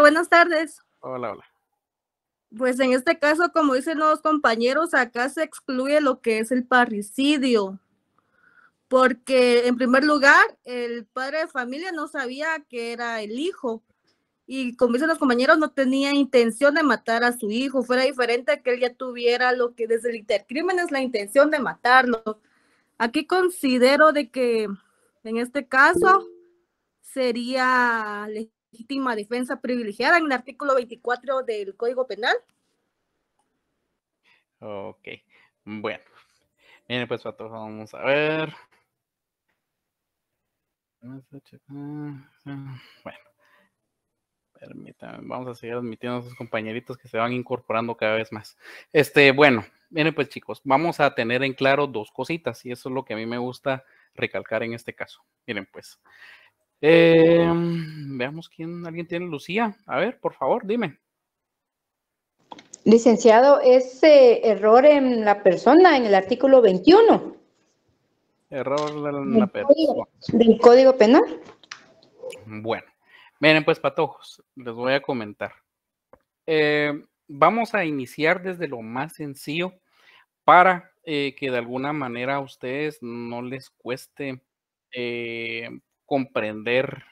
buenas tardes. Hola, hola. Pues en este caso, como dicen los compañeros, acá se excluye lo que es el parricidio, porque en primer lugar, el padre de familia no sabía que era el hijo y como dicen los compañeros, no tenía intención de matar a su hijo, fuera diferente que él ya tuviera lo que desde el intercrimen es la intención de matarlo. Aquí considero de que en este caso sería legítima defensa privilegiada en el artículo 24 del Código Penal. Ok, bueno. Miren, pues, vamos a ver. Bueno. permítanme, vamos a seguir admitiendo a sus compañeritos que se van incorporando cada vez más. Este, bueno, miren pues chicos, vamos a tener en claro dos cositas y eso es lo que a mí me gusta recalcar en este caso. Miren pues, Em, veamos quién, alguien tiene Lucía. A ver, por favor, dime. Licenciado, ese eh, error en la persona, en el artículo 21. Error en la persona. Del Código Penal. Bueno, miren pues patojos, les voy a comentar. Em, vamos a iniciar desde lo más sencillo para eh, que de alguna manera a ustedes no les cueste eh, comprender,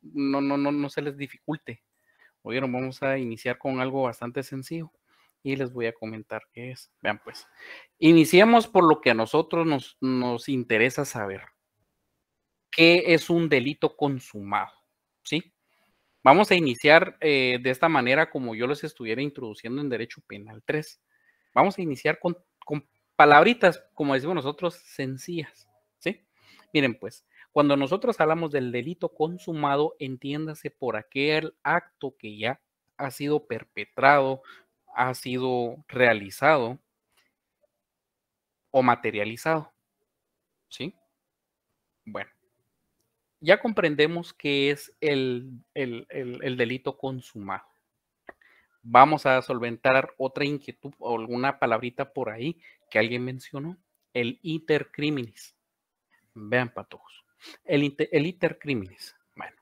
no, no, no, no se les dificulte. Oyeron, vamos a iniciar con algo bastante sencillo y les voy a comentar qué es. Vean pues, iniciemos por lo que a nosotros nos, nos interesa saber. ¿Qué es un delito consumado? ¿Sí? Vamos a iniciar eh, de esta manera como yo los estuviera introduciendo en Derecho Penal 3. Vamos a iniciar con, con palabritas, como decimos nosotros, sencillas. ¿Sí? Miren pues, cuando nosotros hablamos del delito consumado, entiéndase por aquel acto que ya ha sido perpetrado, ha sido realizado o materializado. ¿Sí? Bueno, ya comprendemos qué es el, delito consumado. Vamos a solventar otra inquietud o alguna palabrita por ahí que alguien mencionó, el intercriminis. Vean, patojos. El, iter criminis. Bueno,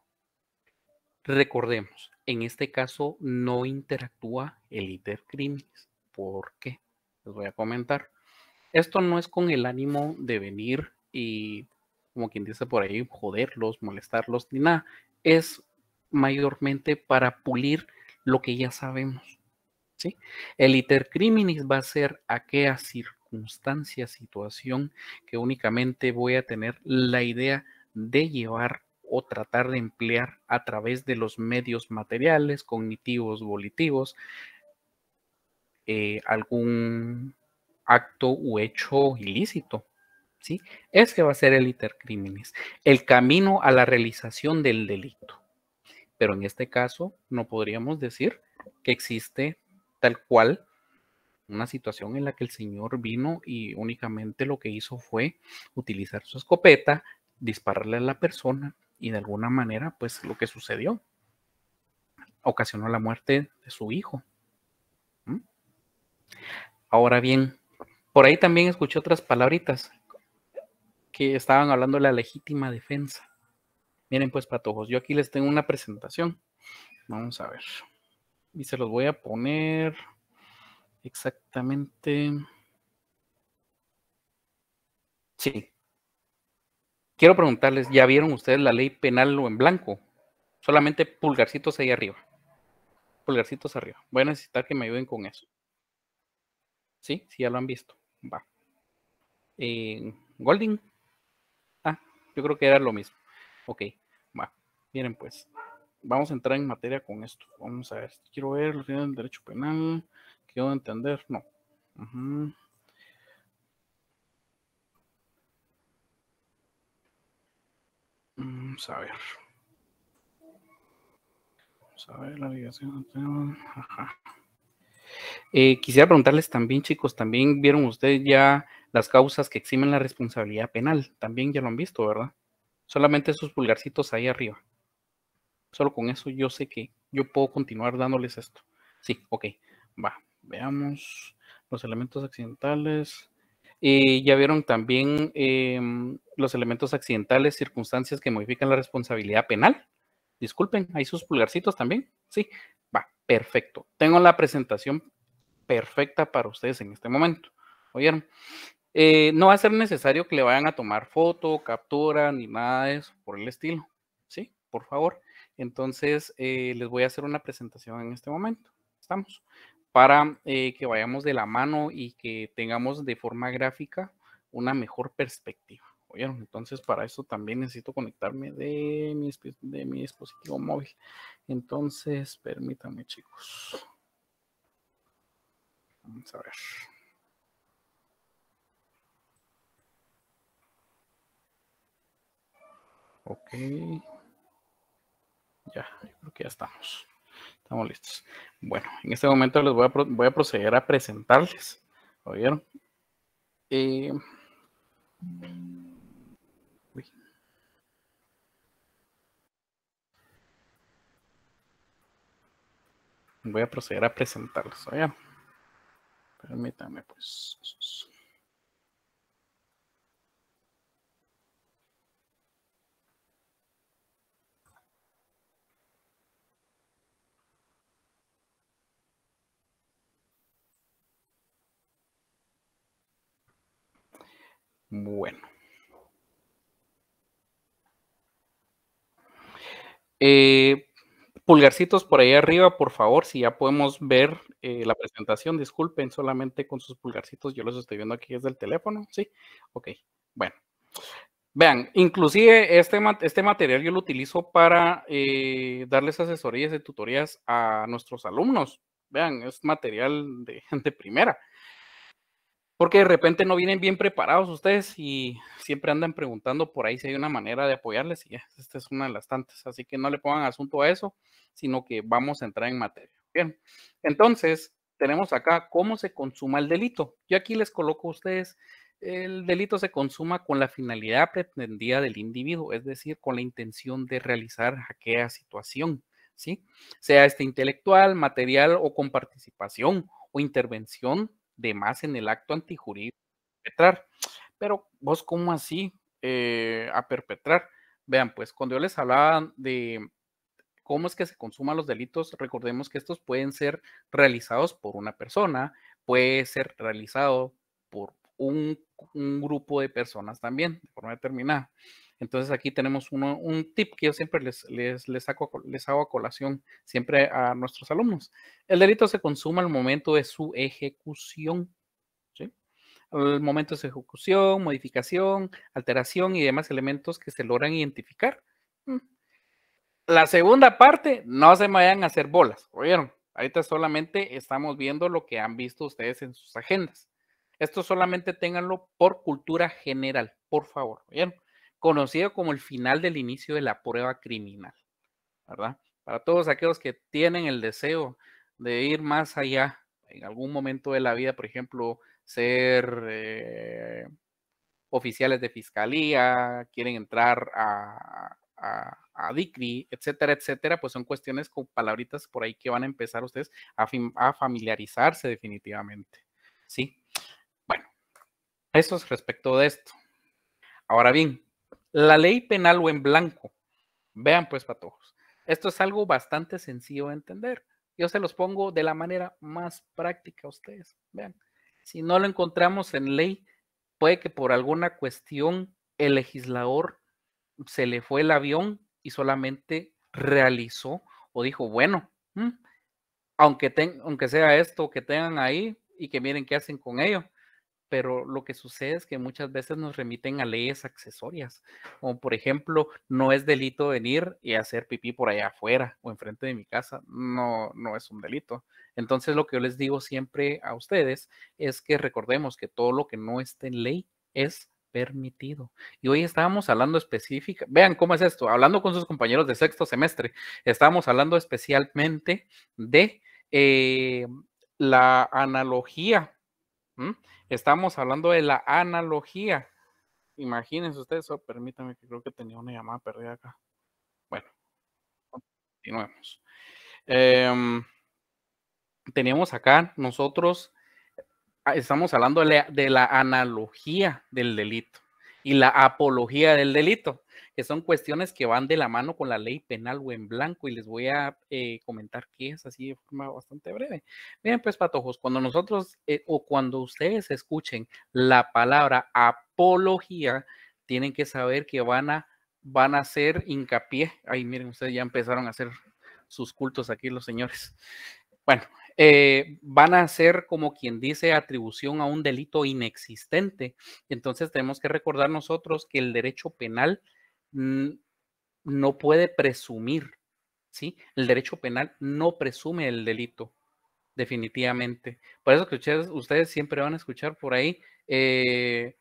recordemos, en este caso no interactúa el criminis. ¿Por qué? Les voy a comentar. Esto no es con el ánimo de venir y, como quien dice por ahí, joderlos, molestarlos, ni nada. Es mayormente para pulir lo que ya sabemos. ¿sí? El iter criminis va a ser a qué aquella circunstancia, situación, que únicamente voy a tener la idea de llevar o tratar de emplear a través de los medios materiales, cognitivos, volitivos, eh, algún acto u hecho ilícito. ¿sí? que este va a ser el intercrímenes, el camino a la realización del delito. Pero en este caso no podríamos decir que existe tal cual una situación en la que el Señor vino y únicamente lo que hizo fue utilizar su escopeta, dispararle a la persona y de alguna manera, pues lo que sucedió ocasionó la muerte de su hijo. ¿Mm? Ahora bien, por ahí también escuché otras palabritas que estaban hablando de la legítima defensa. Miren pues, patojos, yo aquí les tengo una presentación. Vamos a ver. Y se los voy a poner exactamente. Sí. Quiero preguntarles, ¿ya vieron ustedes la ley penal o en blanco? Solamente pulgarcitos ahí arriba. Pulgarcitos arriba. Voy a necesitar que me ayuden con eso. ¿Sí? Sí, ya lo han visto. Va. Eh, Golding. Ah, yo creo que era lo mismo. Ok, va. Miren, pues. Vamos a entrar en materia con esto. Vamos a ver. Quiero ver el derecho penal. Yo entender, no. Vamos a ver. Vamos a ver la ligación. Eh, quisiera preguntarles también, chicos, también vieron ustedes ya las causas que eximen la responsabilidad penal. También ya lo han visto, ¿verdad? Solamente esos pulgarcitos ahí arriba. Solo con eso yo sé que yo puedo continuar dándoles esto. Sí, ok, va. Veamos los elementos accidentales. y ya vieron también em, los elementos accidentales, circunstancias que modifican la responsabilidad penal. Disculpen, hay sus pulgarcitos también. Sí, va, perfecto. Tengo la presentación perfecta para ustedes en este momento. ¿Oyeron? Eh, no va a ser necesario que le vayan a tomar foto, captura, ni nada de eso por el estilo. ¿Sí? Por favor. Entonces, eh, les voy a hacer una presentación en este momento. ¿Estamos? para eh, que vayamos de la mano y que tengamos de forma gráfica una mejor perspectiva. Entonces, para eso también necesito conectarme de mi, de mi dispositivo móvil. Entonces, permítanme, chicos. Vamos a ver. Ok. Ya, creo que ya estamos. Estamos listos. Bueno, en este momento les voy a, proceder a presentarles. ¿Oyeron? voy a proceder a presentarlos. ¿Oyeron? Permítame, pues. Bueno. Eh, pulgarcitos por ahí arriba, por favor, si ya podemos ver eh, la presentación, disculpen, solamente con sus pulgarcitos, yo los estoy viendo aquí desde el teléfono, ¿sí? Ok, bueno. Vean, inclusive este, este material yo lo utilizo para eh, darles asesorías y tutorías a nuestros alumnos. Vean, es material de, gente primera porque de repente no vienen bien preparados ustedes y siempre andan preguntando por ahí si hay una manera de apoyarles y esta es una de las tantas, así que no le pongan asunto a eso, sino que vamos a entrar en materia. Bien, entonces tenemos acá cómo se consuma el delito. Yo aquí les coloco a ustedes, el delito se consuma con la finalidad pretendida del individuo, es decir, con la intención de realizar aquella situación, ¿sí? Sea este intelectual, material o con participación o intervención de más en el acto antijurídico perpetrar. Pero vos, ¿cómo así eh, a perpetrar? Vean, pues cuando yo les hablaba de cómo es que se consuman los delitos, recordemos que estos pueden ser realizados por una persona, puede ser realizado por un grupo de personas también, de forma determinada. Entonces aquí tenemos un tip que yo siempre les, les, hago, a colación siempre a nuestros alumnos. El delito se consuma al momento de su ejecución. ¿sí? Al momento de su ejecución, modificación, alteración y demás elementos que se logran identificar. Mm. La segunda parte, no se me vayan a hacer bolas, ¿oyeron? Ahorita solamente estamos viendo lo que han visto ustedes en sus agendas. Esto solamente ténganlo por cultura general, por favor. vieron? conocido como el final del inicio de la prueba criminal, ¿verdad? Para todos aquellos que tienen el deseo de ir más allá en algún momento de la vida, por ejemplo, ser eh, oficiales de fiscalía, quieren entrar a, DICRI, etcétera, etcétera, pues son cuestiones con palabritas por ahí que van a empezar ustedes a, a familiarizarse definitivamente, ¿sí? Bueno, eso es respecto de esto. Ahora bien, la ley penal o en blanco. Vean pues, patojos. Esto es algo bastante sencillo de entender. Yo se los pongo de la manera más práctica a ustedes. Vean, si no lo encontramos en ley, puede que por alguna cuestión el legislador se le fue el avión y solamente realizó o dijo, bueno, mm, aunque, aunque sea esto que tengan ahí y que miren qué hacen con ello, pero lo que sucede es que muchas veces nos remiten a leyes accesorias, como por ejemplo, no es delito venir y hacer pipí por allá afuera o enfrente de mi casa, no, no es un delito. Entonces lo que yo les digo siempre a ustedes es que recordemos que todo lo que no esté en ley es permitido. Y hoy estábamos hablando específica, vean cómo es esto, hablando con sus compañeros de sexto semestre, estábamos hablando especialmente de eh, la analogía Estamos hablando de la analogía. Imagínense ustedes, oh, permítame que creo que tenía una llamada perdida acá. Bueno, continuemos. Em, Tenemos acá nosotros, ah, estamos hablando de la analogía del delito y la apología del delito que son cuestiones que van de la mano con la ley penal o en blanco y les voy a eh, comentar qué es así de forma bastante breve. Miren pues patojos, cuando nosotros eh, o cuando ustedes escuchen la palabra apología, tienen que saber que van a, van a hacer hincapié. Ay, miren, ustedes ya empezaron a hacer sus cultos aquí los señores. Bueno, eh, van a hacer como quien dice atribución a un delito inexistente. Entonces tenemos que recordar nosotros que el derecho penal no puede presumir, ¿sí? El derecho penal no presume el delito, definitivamente. Por eso que ustedes, siempre van a escuchar por ahí eh,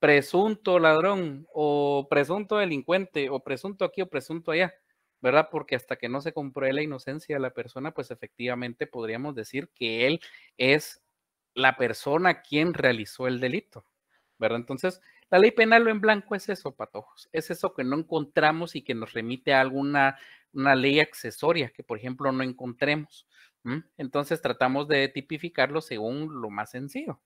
presunto ladrón o presunto delincuente o presunto aquí o presunto allá, ¿verdad? Porque hasta que no se compruebe la inocencia de la persona, pues efectivamente podríamos decir que él es la persona quien realizó el delito, ¿verdad? Entonces, la ley penal o en blanco es eso, patojos. Es eso que no encontramos y que nos remite a alguna una ley accesoria que, por ejemplo, no encontremos. Entonces tratamos de tipificarlo según lo más sencillo.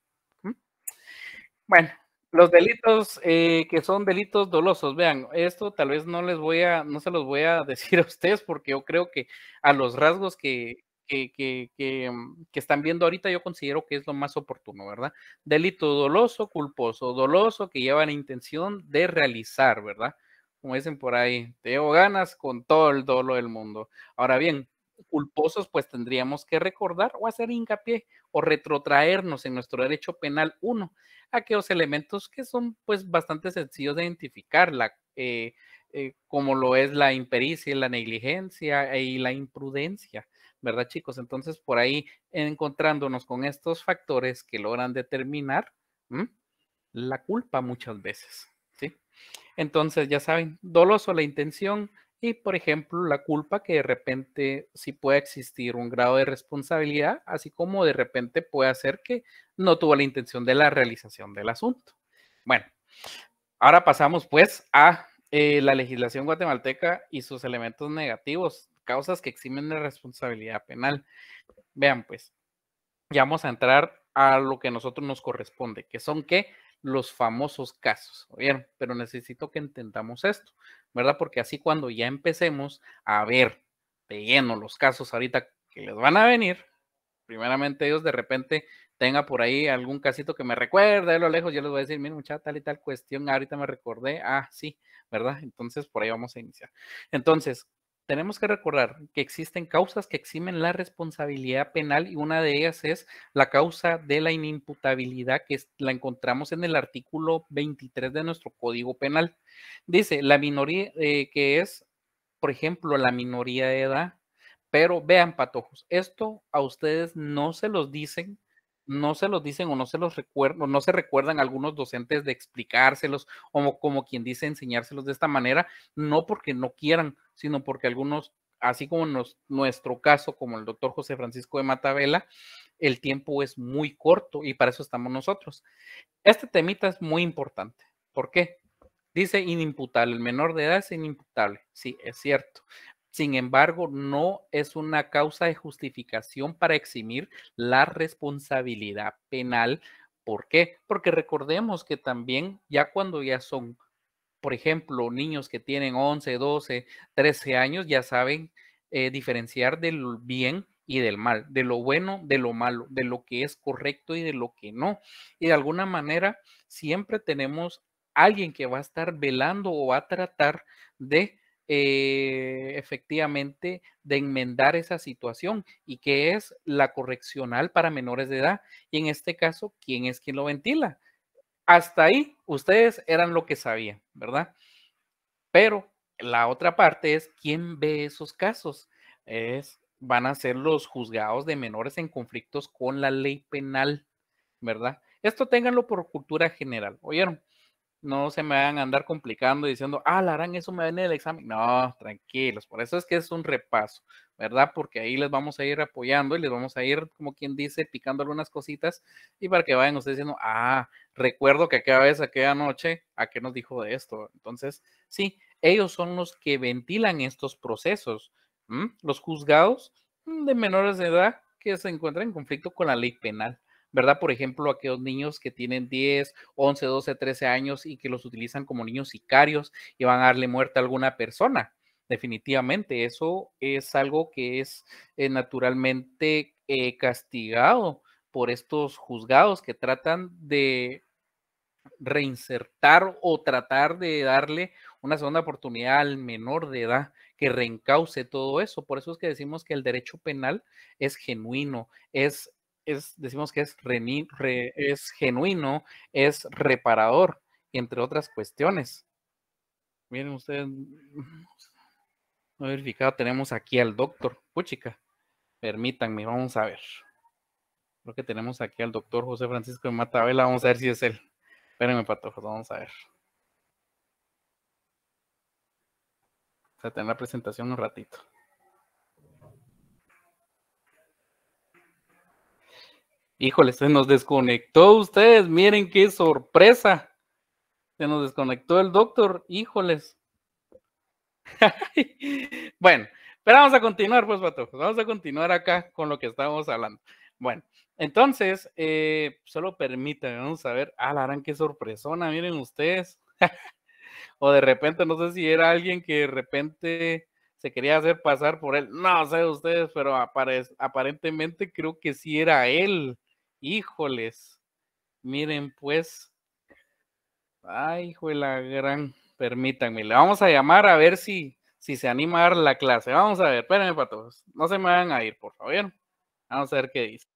Bueno, los delitos eh, que son delitos dolosos, vean, esto tal vez no les voy a, no se los voy a decir a ustedes porque yo creo que a los rasgos que, Mm, que, están viendo ahorita, yo considero que es lo más oportuno, ¿verdad? Delito doloso, culposo, doloso, que lleva la intención de realizar, ¿verdad? Como dicen por ahí, te ganas con todo el dolo del mundo. Ahora bien, culposos, pues tendríamos que recordar o hacer hincapié o retrotraernos en nuestro derecho penal uno, aquellos elementos que son pues bastante sencillos de identificar, eh, eh, como lo es la impericia, la negligencia y la imprudencia. ¿verdad chicos? Entonces por ahí encontrándonos con estos factores que logran determinar la culpa muchas veces, ¿sí? Entonces ya saben, doloso la intención y por ejemplo la culpa que de repente sí puede existir un grado de responsabilidad, así como de repente puede hacer que no tuvo la intención de la realización del asunto. Bueno, ahora pasamos pues a eh, la legislación guatemalteca y sus elementos negativos causas que eximen de responsabilidad penal. Vean, pues, ya vamos a entrar a lo que a nosotros nos corresponde, que son que los famosos casos. Bien, pero necesito que entendamos esto, ¿verdad? Porque así cuando ya empecemos a ver de lleno los casos ahorita que les van a venir, primeramente ellos de repente tenga por ahí algún casito que me recuerde de lo lejos, yo les voy a decir, mira muchacha, tal y tal cuestión, ahorita me recordé, ah, sí, ¿verdad? Entonces por ahí vamos a iniciar. Entonces, tenemos que recordar que existen causas que eximen la responsabilidad penal y una de ellas es la causa de la inimputabilidad que la encontramos en el artículo 23 de nuestro Código Penal. Dice la minoría eh, que es, por ejemplo, la minoría de edad. Pero vean, patojos, esto a ustedes no se los dicen no se los dicen o no se los recuerdan, no se recuerdan algunos docentes de explicárselos o como quien dice enseñárselos de esta manera, no porque no quieran, sino porque algunos, así como en nuestro caso, como el doctor José Francisco de Matabela, el tiempo es muy corto y para eso estamos nosotros. Este temita es muy importante. ¿Por qué? Dice inimputable, el menor de edad es inimputable. Sí, es cierto. Sin embargo, no es una causa de justificación para eximir la responsabilidad penal. ¿Por qué? Porque recordemos que también ya cuando ya son, por ejemplo, niños que tienen 11, 12, 13 años, ya saben eh, diferenciar del bien y del mal, de lo bueno, de lo malo, de lo que es correcto y de lo que no. Y de alguna manera siempre tenemos alguien que va a estar velando o va a tratar de eh, efectivamente de enmendar esa situación y que es la correccional para menores de edad. Y en este caso, ¿quién es quien lo ventila? Hasta ahí ustedes eran lo que sabían, ¿verdad? Pero la otra parte es quién ve esos casos. Es, van a ser los juzgados de menores en conflictos con la ley penal, ¿verdad? Esto ténganlo por cultura general, ¿oyeron? no se me van a andar complicando diciendo, ah, harán eso me viene del examen. No, tranquilos, por eso es que es un repaso, ¿verdad? Porque ahí les vamos a ir apoyando y les vamos a ir, como quien dice, picando algunas cositas y para que vayan ustedes diciendo, ah, recuerdo que aquella vez, aquella noche, ¿a qué nos dijo de esto? Entonces, sí, ellos son los que ventilan estos procesos. Los juzgados de menores de edad que se encuentran en conflicto con la ley penal. ¿verdad? Por ejemplo, aquellos niños que tienen 10, 11, 12, 13 años y que los utilizan como niños sicarios y van a darle muerte a alguna persona. Definitivamente, eso es algo que es eh, naturalmente eh, castigado por estos juzgados que tratan de reinsertar o tratar de darle una segunda oportunidad al menor de edad que reencauce todo eso. Por eso es que decimos que el derecho penal es genuino, es es, decimos que es, es genuino, es reparador, entre otras cuestiones. Miren ustedes, no mm, verificado, tenemos aquí al doctor Puchica. Permítanme, vamos a ver. Creo que tenemos aquí al doctor José Francisco de Matabela, vamos a ver si es él. Espérenme, patojos, vamos a ver. Vamos a tener la presentación un ratito. Híjoles, se nos desconectó ustedes, miren qué sorpresa. Se nos desconectó el doctor, híjoles. bueno, pero vamos a continuar, pues, Pato. Pues, vamos a continuar acá con lo que estábamos hablando. Bueno, entonces, eh, solo permítanme, vamos a ver. Ah, la qué sorpresona, miren ustedes. o de repente, no sé si era alguien que de repente se quería hacer pasar por él. No sé ustedes, pero aparentemente creo que sí era él. Híjoles, miren pues. Ay, hijo la gran, permítanme, le vamos a llamar a ver si, si se anima a dar la clase. Vamos a ver, espérenme para todos. No se me van a ir, por favor. Vamos a ver qué dice.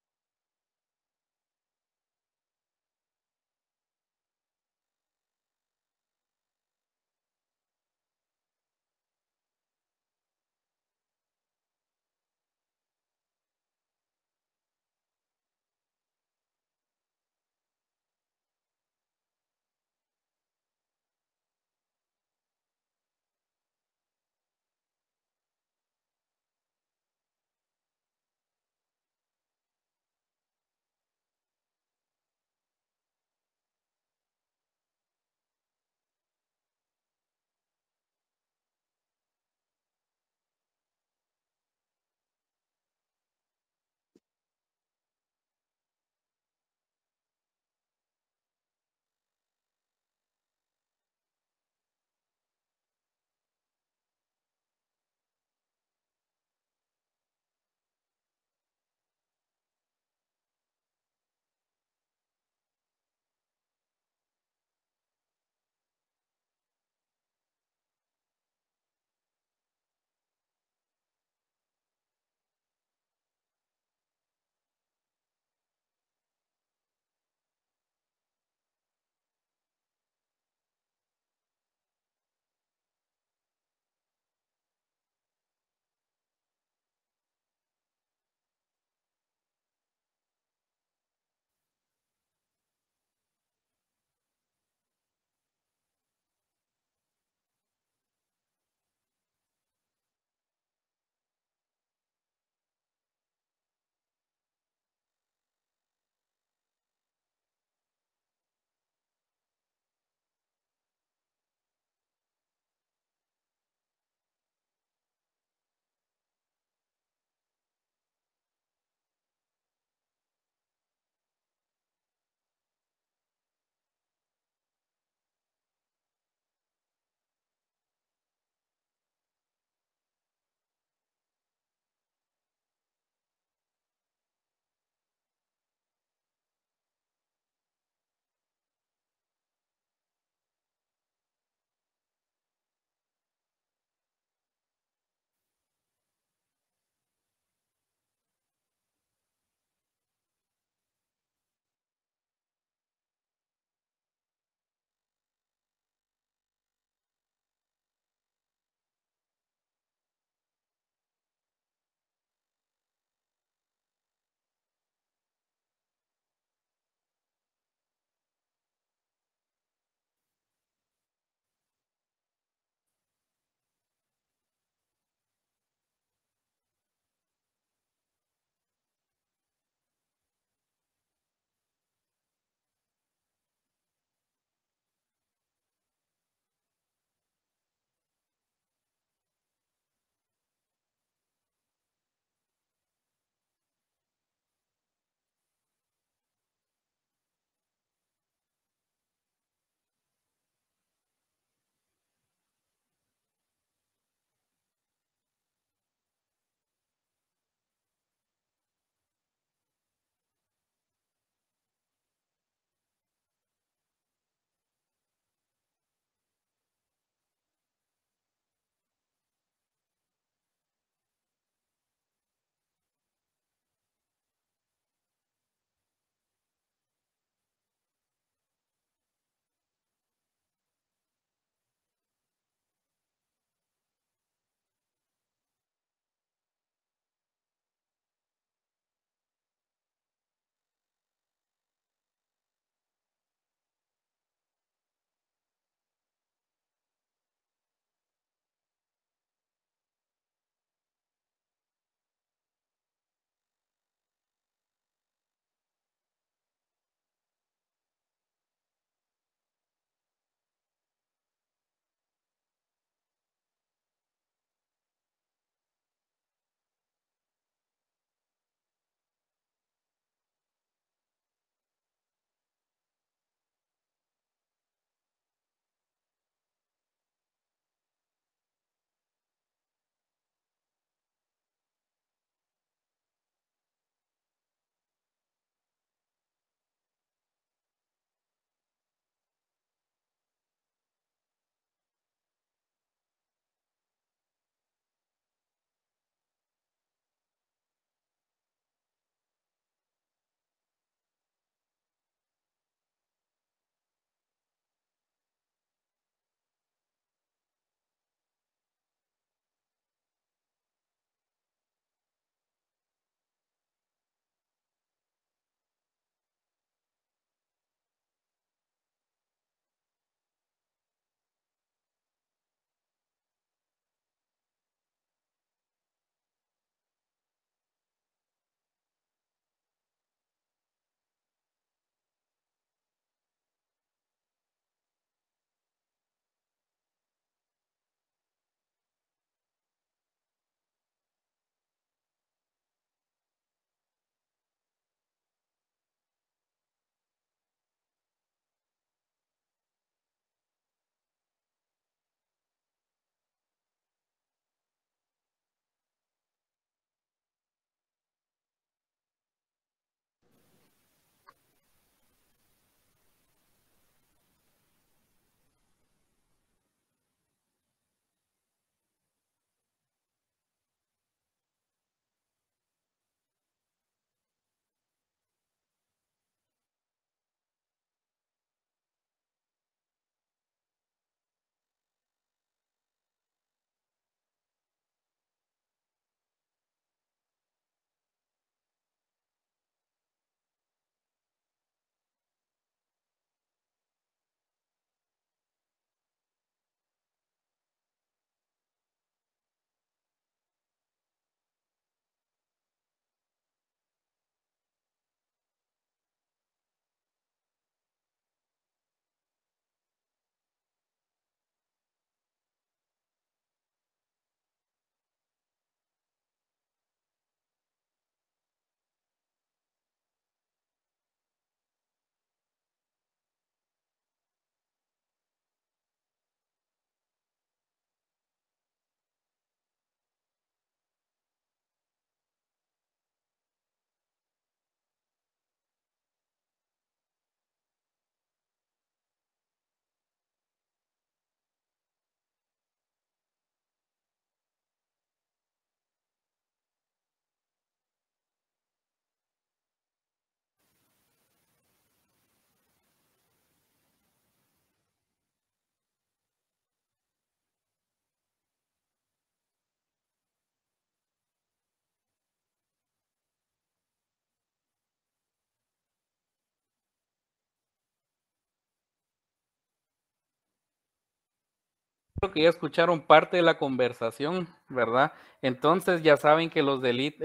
creo que ya escucharon parte de la conversación, ¿verdad? Entonces ya saben que los delitos,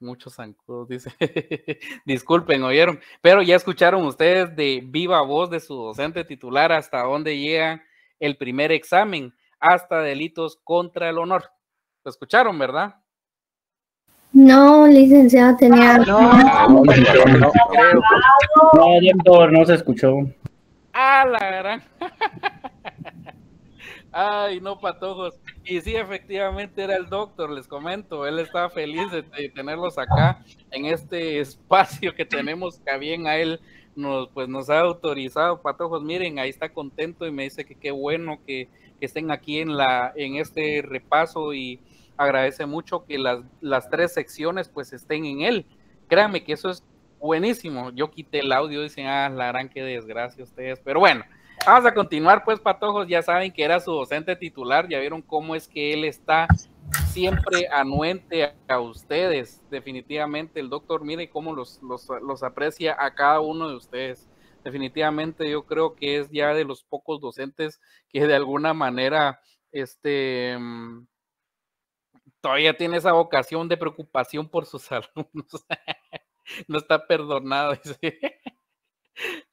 muchos zancudos, dice, disculpen, oyeron, pero ya escucharon ustedes de viva voz de su docente titular hasta dónde llega el primer examen, hasta delitos contra el honor. ¿Lo escucharon, verdad? No, licenciado, tenía... No, no, no, no, no, no, no se escuchó. Ah, la no, Ay, no patojos. Y sí, efectivamente era el doctor, les comento. Él estaba feliz de, tenerlos acá en este espacio que tenemos, que bien a él nos, pues, nos ha autorizado. Patojos, miren, ahí está contento y me dice que qué bueno que, estén aquí en, la, en este repaso y agradece mucho que las, las tres secciones pues estén en él. Créanme que eso es buenísimo. Yo quité el audio y dicen, ah, la gran qué desgracia ustedes. Pero bueno, Vamos a continuar, pues, Patojos. Ya saben que era su docente titular. Ya vieron cómo es que él está siempre anuente a ustedes. Definitivamente, el doctor, mire cómo los, los, aprecia a cada uno de ustedes. Definitivamente, yo creo que es ya de los pocos docentes que de alguna manera, este, mm, todavía tiene esa vocación de preocupación por sus alumnos. no está perdonado.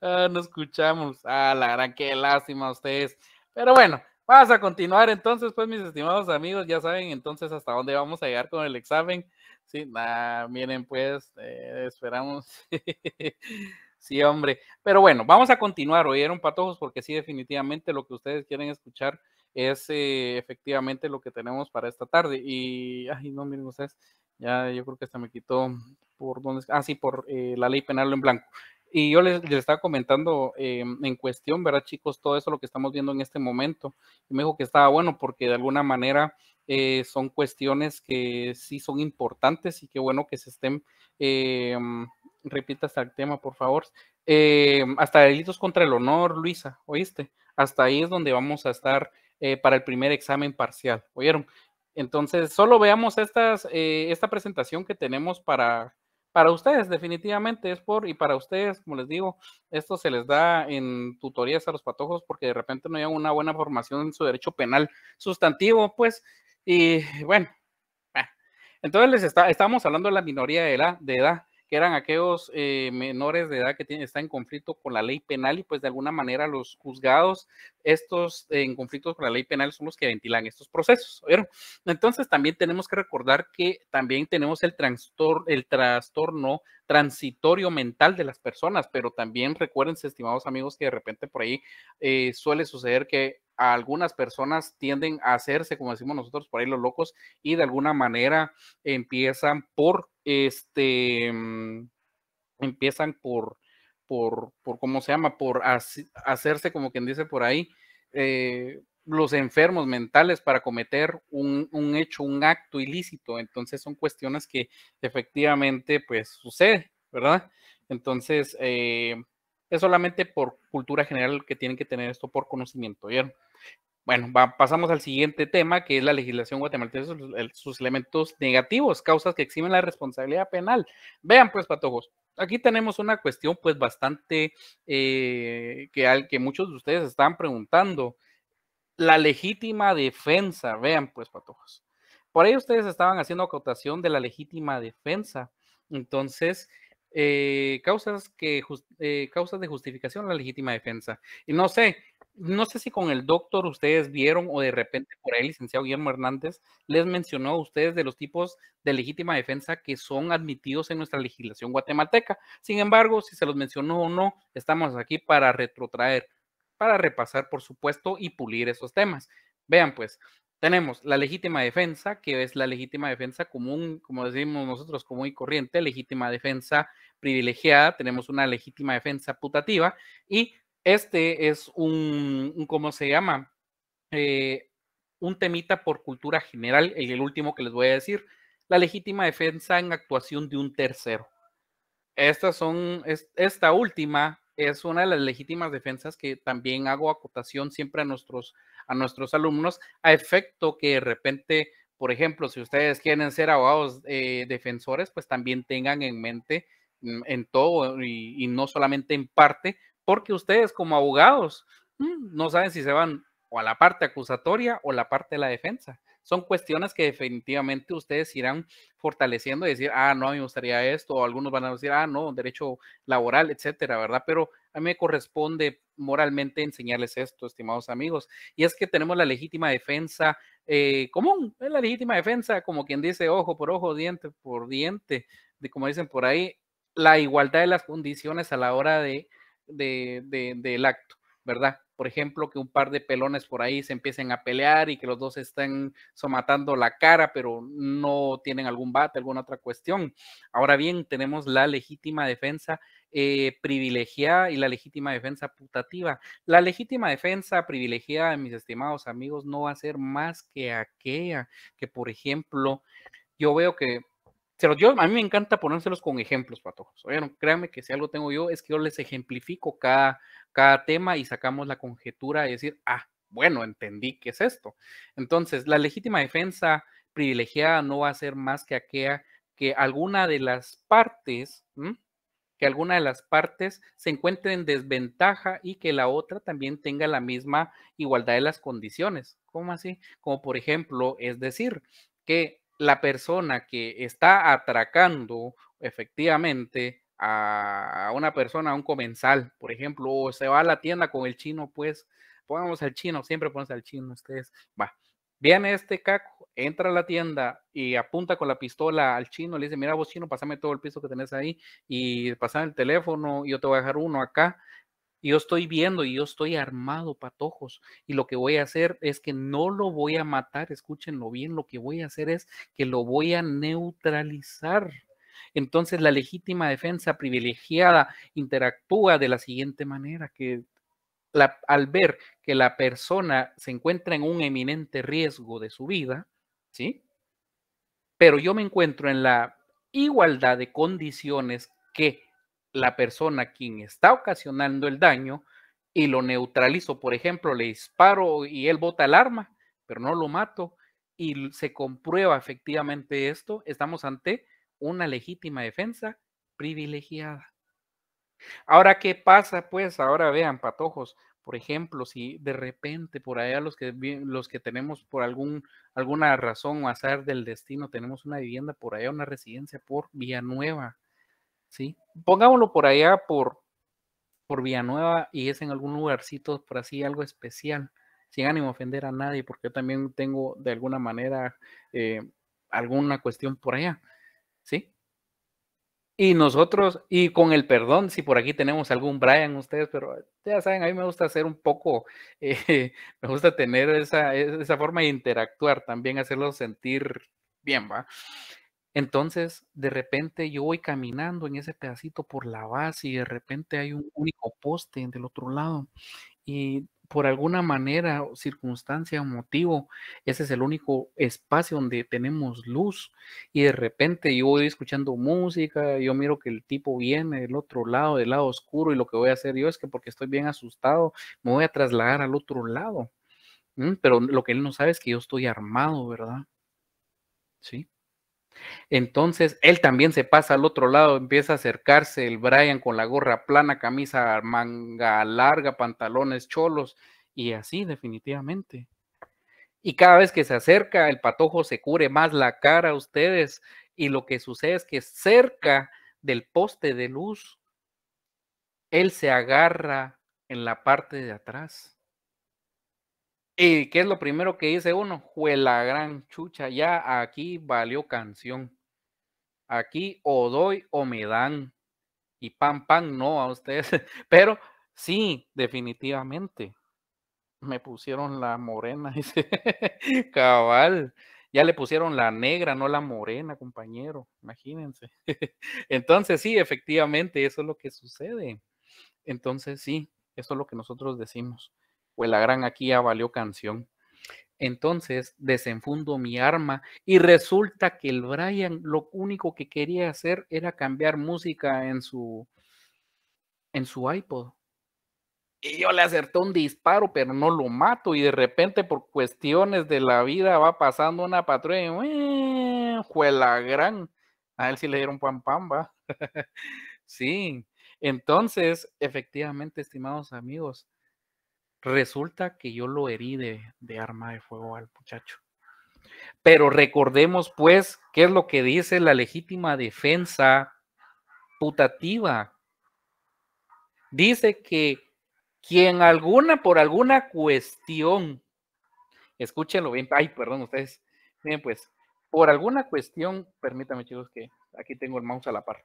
Ah, no escuchamos. Ah, la gran, qué lástima ustedes. Pero bueno, vamos a continuar entonces, pues mis estimados amigos, ya saben entonces hasta dónde vamos a llegar con el examen. Sí, ah, miren pues, eh, esperamos. sí, hombre. Pero bueno, vamos a continuar, oyeron patojos, porque sí, definitivamente lo que ustedes quieren escuchar es eh, efectivamente lo que tenemos para esta tarde. Y, ay, no, miren ustedes, ya yo creo que hasta me quitó por donde, ah, sí, por eh, la ley penal en blanco. Y yo les, estaba comentando eh, en cuestión, ¿verdad, chicos? Todo eso lo que estamos viendo en este momento. Y me dijo que estaba bueno porque de alguna manera eh, son cuestiones que sí son importantes y qué bueno que se estén. Eh, repita hasta el tema, por favor. hasta delitos contra el honor, Luisa, ¿oíste? Hasta ahí es donde vamos a estar para el primer examen parcial, ¿oyeron? Entonces, solo veamos estas, esta presentación que tenemos para para ustedes definitivamente es por, y para ustedes, como les digo, esto se les da en tutorías a los patojos porque de repente no hay una buena formación en su derecho penal sustantivo, pues, y bueno, ah, entonces les está, estamos hablando de la minoría de edad, de edad que eran aquellos eh, menores de edad que están en conflicto con la ley penal y pues de alguna manera los juzgados, estos eh, en conflicto con la ley penal son los que ventilan estos procesos. Entonces también tenemos que recordar que también tenemos el, trastorno transitorio mental de las personas, pero también recuérdense, estimados amigos, que de repente por ahí eh, suele suceder que algunas personas tienden a hacerse, como decimos nosotros, por ahí los locos, y de alguna manera empiezan por este mm, empiezan por por, por cómo se llama, por hacerse, como quien dice por ahí, eh, los enfermos mentales para cometer un, hecho, un acto ilícito. Entonces son cuestiones que efectivamente pues sucede, ¿verdad? Entonces eh, es solamente por cultura general que tienen que tener esto por conocimiento, ¿vieron? Bueno, pasamos al siguiente tema, que es la legislación guatemalteca, sus, elementos negativos, causas que eximen la responsabilidad penal. Vean pues, patojos, aquí tenemos una cuestión pues bastante eh, que, al, que muchos de ustedes están preguntando. La legítima defensa, vean pues, patojos. Por ahí ustedes estaban haciendo acotación de la legítima defensa. Entonces, eh, causas, que eh, causas de justificación la legítima defensa. Y no sé, no sé si con el doctor ustedes vieron o de repente por ahí el licenciado Guillermo Hernández les mencionó a ustedes de los tipos de legítima defensa que son admitidos en nuestra legislación guatemalteca. Sin embargo, si se los mencionó o no, estamos aquí para retrotraer, para repasar, por supuesto, y pulir esos temas. Vean, pues, tenemos la legítima defensa, que es la legítima defensa común, como decimos nosotros, común y corriente, legítima defensa privilegiada, tenemos una legítima defensa putativa y este es un, ¿cómo se llama? Eh, un temita por cultura general, el, el, último que les voy a decir, la legítima defensa en actuación de un tercero. Estas son, esta última es una de las legítimas defensas que también hago acotación siempre a nuestros, a nuestros alumnos, a efecto que de repente, por ejemplo, si ustedes quieren ser abogados eh, defensores, pues también tengan en mente mm, en todo y, no solamente en parte porque ustedes como abogados mm, no saben si se van o a la parte acusatoria o la parte de la defensa. Son cuestiones que definitivamente ustedes irán fortaleciendo y decir, ah, no, a mí me gustaría esto, o algunos van a decir, ah, no, derecho laboral, etcétera, ¿verdad? Pero a mí me corresponde moralmente enseñarles esto, estimados amigos. Y es que tenemos la legítima defensa eh, común, es la legítima defensa, como quien dice, ojo por ojo, diente por diente, de como dicen por ahí, la igualdad de las condiciones a la hora de de, del acto, ¿verdad? Por ejemplo, que un par de pelones por ahí se empiecen a pelear y que los dos están somatando la cara, pero no tienen algún bate, alguna otra cuestión. Ahora bien, tenemos la legítima defensa eh, privilegiada y la legítima defensa putativa. La legítima defensa privilegiada, mis estimados amigos, no va a ser más que aquella que, por ejemplo, yo veo que yo, a mí me encanta ponérselos con ejemplos, patojos. Bueno, créanme que si algo tengo yo es que yo les ejemplifico cada, cada tema y sacamos la conjetura y decir, ah, bueno, entendí qué es esto. Entonces, la legítima defensa privilegiada no va a ser más que aquella que alguna de las partes, que alguna de las partes se encuentre en desventaja y que la otra también tenga la misma igualdad de las condiciones. ¿Cómo así? Como por ejemplo, es decir, que la persona que está atracando efectivamente a una persona, a un comensal, por ejemplo, o se va a la tienda con el chino, pues pongamos al chino, siempre pones al chino ustedes, va. Viene este caco, entra a la tienda y apunta con la pistola al chino, le dice, mira vos chino, pasame todo el piso que tenés ahí y pasame el teléfono, yo te voy a dejar uno acá yo estoy viendo y yo estoy armado, patojos. Y lo que voy a hacer es que no lo voy a matar, escúchenlo bien, lo que voy a hacer es que lo voy a neutralizar. Entonces la legítima defensa privilegiada interactúa de la siguiente manera, que al ver que la persona se encuentra en un eminente riesgo de su vida, ¿sí? Pero yo me encuentro en la igualdad de condiciones que la persona quien está ocasionando el daño y lo neutralizo. Por ejemplo, le disparo y él bota el arma, pero no lo mato y se comprueba efectivamente esto, estamos ante una legítima defensa privilegiada. Ahora, ¿qué pasa? Pues ahora vean, patojos, por ejemplo, si de repente por allá los que, los que tenemos por algún, alguna razón o azar del destino, tenemos una vivienda por allá, una residencia por Villanueva, ¿sí? Pongámoslo por allá, por, por Villanueva y es en algún lugarcito, por así, algo especial, sin ánimo ofender a nadie, porque yo también tengo de alguna manera eh, alguna cuestión por allá, ¿sí? Y nosotros, y con el perdón, si por aquí tenemos algún Brian ustedes, pero ya saben, a mí me gusta hacer un poco, eh, me gusta tener esa, forma de interactuar también, hacerlo sentir bien, ¿va? Entonces, de repente yo voy caminando en ese pedacito por la base y de repente hay un único poste del otro lado y por alguna manera, circunstancia o motivo, ese es el único espacio donde tenemos luz y de repente yo voy escuchando música, yo miro que el tipo viene del otro lado, del lado oscuro y lo que voy a hacer yo es que porque estoy bien asustado, me voy a trasladar al otro lado. Pero lo que él no sabe es que yo estoy armado, ¿verdad? Sí. Entonces, él también se pasa al otro lado, empieza a acercarse el Brian con la gorra plana, camisa manga larga, pantalones cholos y así definitivamente. Y cada vez que se acerca, el patojo se cure más la cara a ustedes y lo que sucede es que cerca del poste de luz, él se agarra en la parte de atrás ¿Y qué es lo primero que dice uno? Fue la gran chucha, ya aquí valió canción. Aquí o doy o me dan. Y pan, pan, no a ustedes. Pero sí, definitivamente. Me pusieron la morena, dice cabal. Ya le pusieron la negra, no la morena, compañero. Imagínense. Entonces, sí, efectivamente, eso es lo que sucede. Entonces, sí, eso es lo que nosotros decimos pues la gran aquí ya valió canción. Entonces desenfundo mi arma y resulta que el Brian lo único que quería hacer era cambiar música en su en su iPod. Y yo le acerté un disparo, pero no lo mato. Y de repente, por cuestiones de la vida, va pasando una patrulla y juela gran. A él sí le dieron pam pam, va. sí. Entonces, efectivamente, estimados amigos, Resulta que yo lo herí de, arma de fuego al muchacho. Pero recordemos pues qué es lo que dice la legítima defensa putativa. Dice que quien alguna por alguna cuestión, escúchenlo bien, ay, perdón ustedes, miren pues, por alguna cuestión, permítanme chicos que aquí tengo el mouse a la par,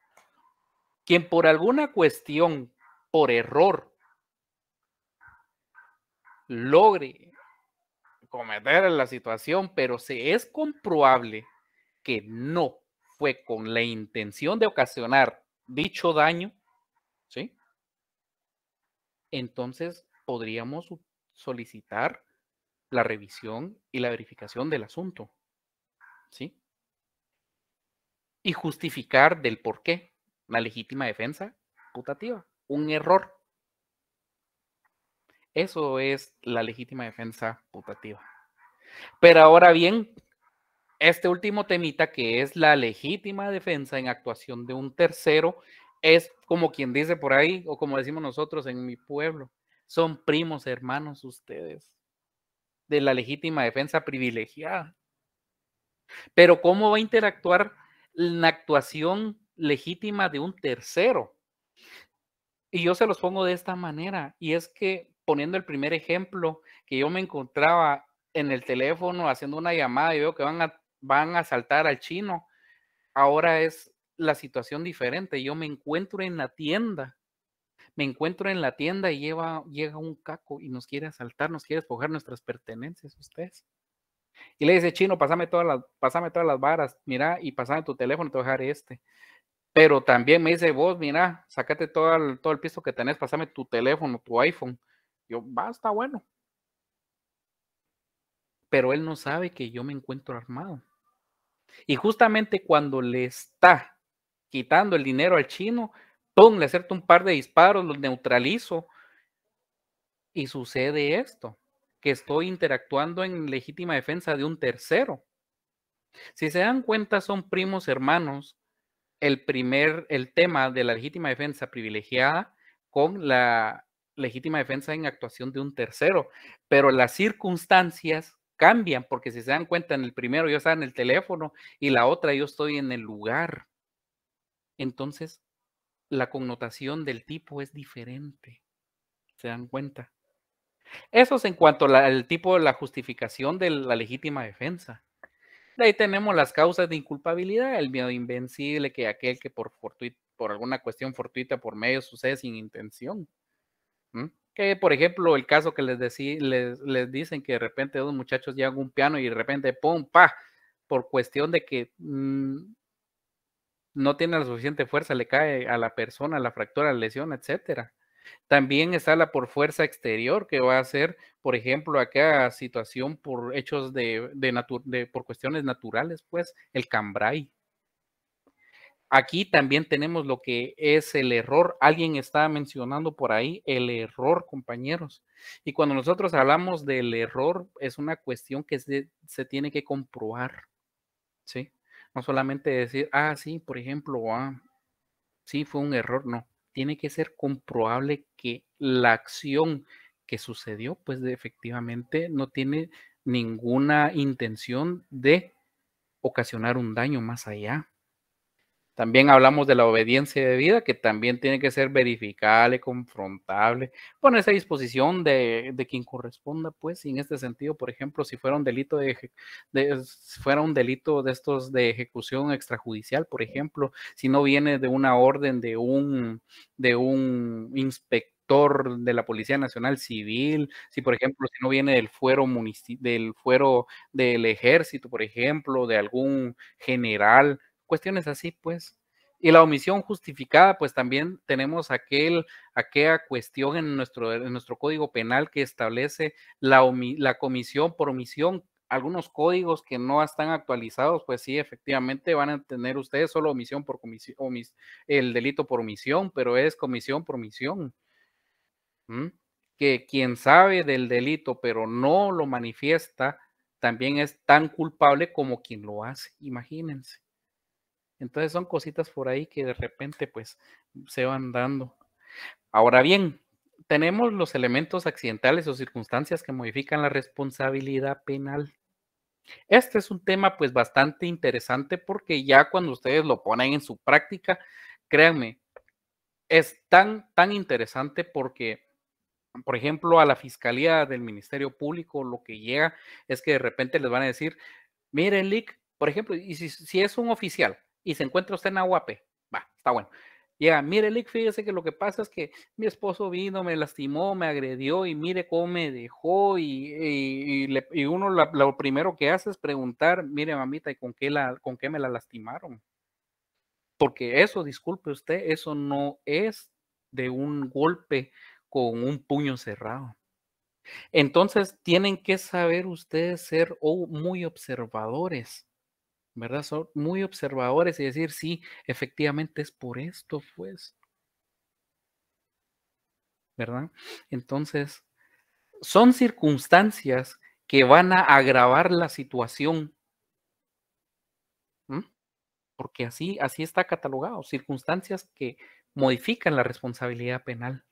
quien por alguna cuestión, por error logre cometer la situación, pero si es comprobable que no fue con la intención de ocasionar dicho daño, ¿sí? Entonces podríamos solicitar la revisión y la verificación del asunto, ¿sí? Y justificar del por qué, una legítima defensa putativa, un error eso es la legítima defensa putativa. Pero ahora bien, este último temita que es la legítima defensa en actuación de un tercero es como quien dice por ahí o como decimos nosotros en mi pueblo, son primos hermanos ustedes de la legítima defensa privilegiada. Pero ¿cómo va a interactuar la actuación legítima de un tercero? Y yo se los pongo de esta manera, y es que poniendo el primer ejemplo, que yo me encontraba en el teléfono haciendo una llamada y veo que van a, van a saltar al chino, ahora es la situación diferente. Yo me encuentro en la tienda, me encuentro en la tienda y lleva, llega un caco y nos quiere asaltar, nos quiere escoger nuestras pertenencias, ustedes. Y le dice, chino, pásame todas las, todas las varas, mira, y pasame tu teléfono, te voy a dejar este. Pero también me dice, vos, mira, sacate todo el, todo el piso que tenés, pasame tu teléfono, tu iPhone. Yo, basta bueno. Pero él no sabe que yo me encuentro armado. Y justamente cuando le está quitando el dinero al chino, ¡pum! Le acerto un par de disparos, los neutralizo. Y sucede esto, que estoy interactuando en legítima defensa de un tercero. Si se dan cuenta, son primos hermanos el primer, el tema de la legítima defensa privilegiada con la legítima defensa en actuación de un tercero, pero las circunstancias cambian porque si se dan cuenta en el primero yo estaba en el teléfono y la otra yo estoy en el lugar. Entonces, la connotación del tipo es diferente. ¿Se dan cuenta? Eso es en cuanto al tipo de la justificación de la legítima defensa. De ahí tenemos las causas de inculpabilidad, el miedo invencible que aquel que por, por alguna cuestión fortuita por medio sucede sin intención. Que, por ejemplo, el caso que les, les, dicen que de repente dos muchachos llevan un piano y de repente, ¡pum! ¡pa! Por cuestión de que mm, no tiene la suficiente fuerza, le cae a la persona la fractura, la lesión, etcétera. También está la por fuerza exterior, que va a ser, por ejemplo, aquella situación por hechos de, de, por cuestiones naturales, pues el cambrai. Aquí también tenemos lo que es el error. Alguien estaba mencionando por ahí el error, compañeros. Y cuando nosotros hablamos del error, es una cuestión que se, tiene que comprobar. ¿Sí? No solamente decir, ah, sí, por ejemplo, ah, sí, fue un error. No, tiene que ser comprobable que la acción que sucedió, pues efectivamente no tiene ninguna intención de ocasionar un daño más allá. También hablamos de la obediencia de vida, que también tiene que ser verificable, confrontable, ponerse a disposición de, quien corresponda, pues, en este sentido, por ejemplo, si fuera un delito de, de fuera un delito de estos de ejecución extrajudicial, por ejemplo, si no viene de una orden de un, de un inspector de la Policía Nacional Civil, si por ejemplo, si no viene del fuero del fuero del ejército, por ejemplo, de algún general, cuestiones así, pues. Y la omisión justificada, pues también tenemos aquel, aquella cuestión en nuestro, nuestro código penal que establece la, la comisión por omisión. Algunos códigos que no están actualizados, pues sí, efectivamente van a tener ustedes solo omisión por comisión, omis, el delito por omisión, pero es comisión por omisión. ¿Mm? Que quien sabe del delito, pero no lo manifiesta, también es tan culpable como quien lo hace, imagínense. Entonces son cositas por ahí que de repente pues se van dando. Ahora bien, tenemos los elementos accidentales o circunstancias que modifican la responsabilidad penal. Este es un tema pues bastante interesante porque ya cuando ustedes lo ponen en su práctica, créanme, es tan, tan interesante porque, por ejemplo, a la Fiscalía del Ministerio Público lo que llega es que de repente les van a decir, miren, Lick, por ejemplo, y si, si es un oficial, y se encuentra usted en Aguape. Va, está bueno. Llega, mire, Lick, fíjese que lo que pasa es que mi esposo vino, me lastimó, me agredió y mire cómo me dejó. Y, uno lo primero que hace es preguntar, mire, mamita, ¿y con qué, la, con qué me la lastimaron? Porque eso, disculpe usted, eso no es de un golpe con un puño cerrado. Entonces, tienen que saber ustedes ser muy observadores ¿verdad? Son muy observadores y decir, sí, efectivamente es por esto, pues. ¿Verdad? Entonces, son circunstancias que van a agravar la situación. ¿Mm? Porque así, así está catalogado, circunstancias que modifican la responsabilidad penal,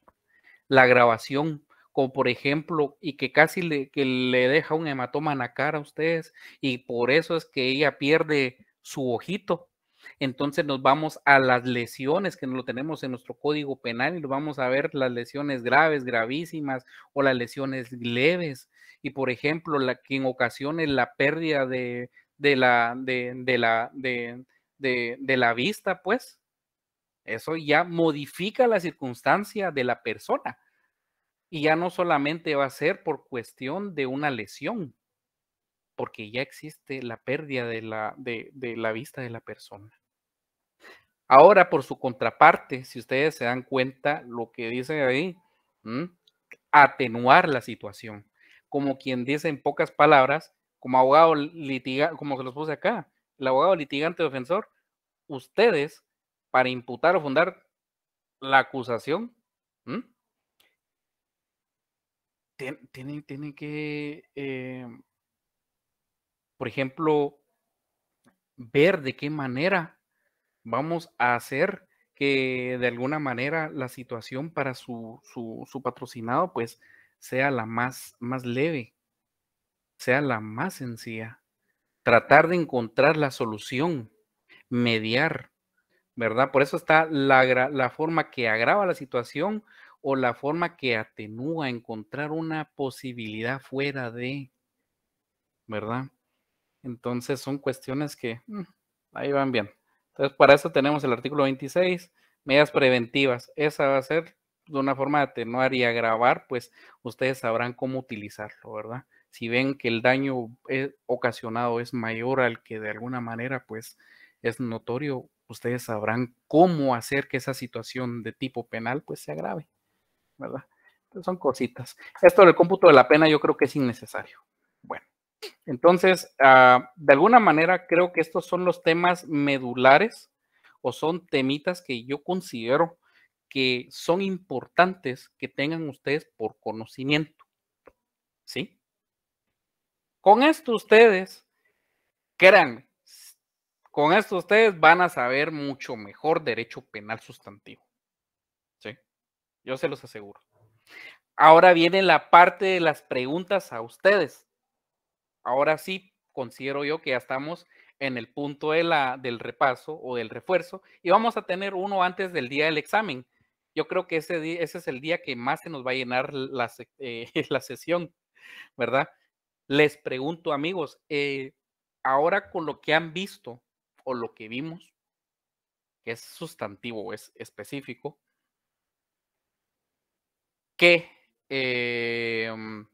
la agravación como por ejemplo, y que casi le, que le deja un hematoma en la cara a ustedes, y por eso es que ella pierde su ojito. Entonces nos vamos a las lesiones que no lo tenemos en nuestro código penal y vamos a ver las lesiones graves, gravísimas o las lesiones leves. Y por ejemplo, la que en ocasiones la pérdida de, de la, de, de la, de la vista, pues, eso ya modifica la circunstancia de la persona y ya no solamente va a ser por cuestión de una lesión, porque ya existe la pérdida de la, de, la vista de la persona. Ahora, por su contraparte, si ustedes se dan cuenta, lo que dice ahí, atenuar la situación. Como quien dice en pocas palabras, como abogado litigante, como se los puse acá, el abogado litigante defensor, ustedes, para imputar o fundar la acusación, tienen que, eh, por ejemplo, ver de qué manera vamos a hacer que de alguna manera la situación para su, patrocinado pues sea la más, más leve, sea la más sencilla. Tratar de encontrar la solución, mediar, ¿verdad? Por eso está la, la forma que agrava la situación o la forma que atenúa encontrar una posibilidad fuera de, ¿verdad? Entonces son cuestiones que mm, ahí van bien. Entonces para eso tenemos el artículo 26, medidas preventivas. Esa va a ser de una forma de atenuar y agravar, pues ustedes sabrán cómo utilizarlo, ¿verdad? Si ven que el daño eh, ocasionado es mayor al que de alguna manera, pues es notorio, ustedes sabrán cómo hacer que esa situación de tipo penal, pues se agrave. ¿verdad? son cositas. Esto del cómputo de la pena yo creo que es innecesario. Bueno, entonces, ah, de alguna manera creo que estos son los temas medulares o son temitas que yo considero que son importantes que tengan ustedes por conocimiento. ¿Sí? Con esto ustedes, créanme, con esto ustedes van a saber mucho mejor derecho penal sustantivo. Yo se los aseguro. Ahora viene la parte de las preguntas a ustedes. Ahora sí, considero yo que ya estamos en el punto de la, del repaso o del refuerzo y vamos a tener uno antes del día del examen. Yo creo que ese, día, ese es el día que más se nos va a llenar la, eh, sesión, ¿verdad? Les pregunto, amigos, eh, ahora con lo que han visto o lo que vimos, que es sustantivo, es específico, Em,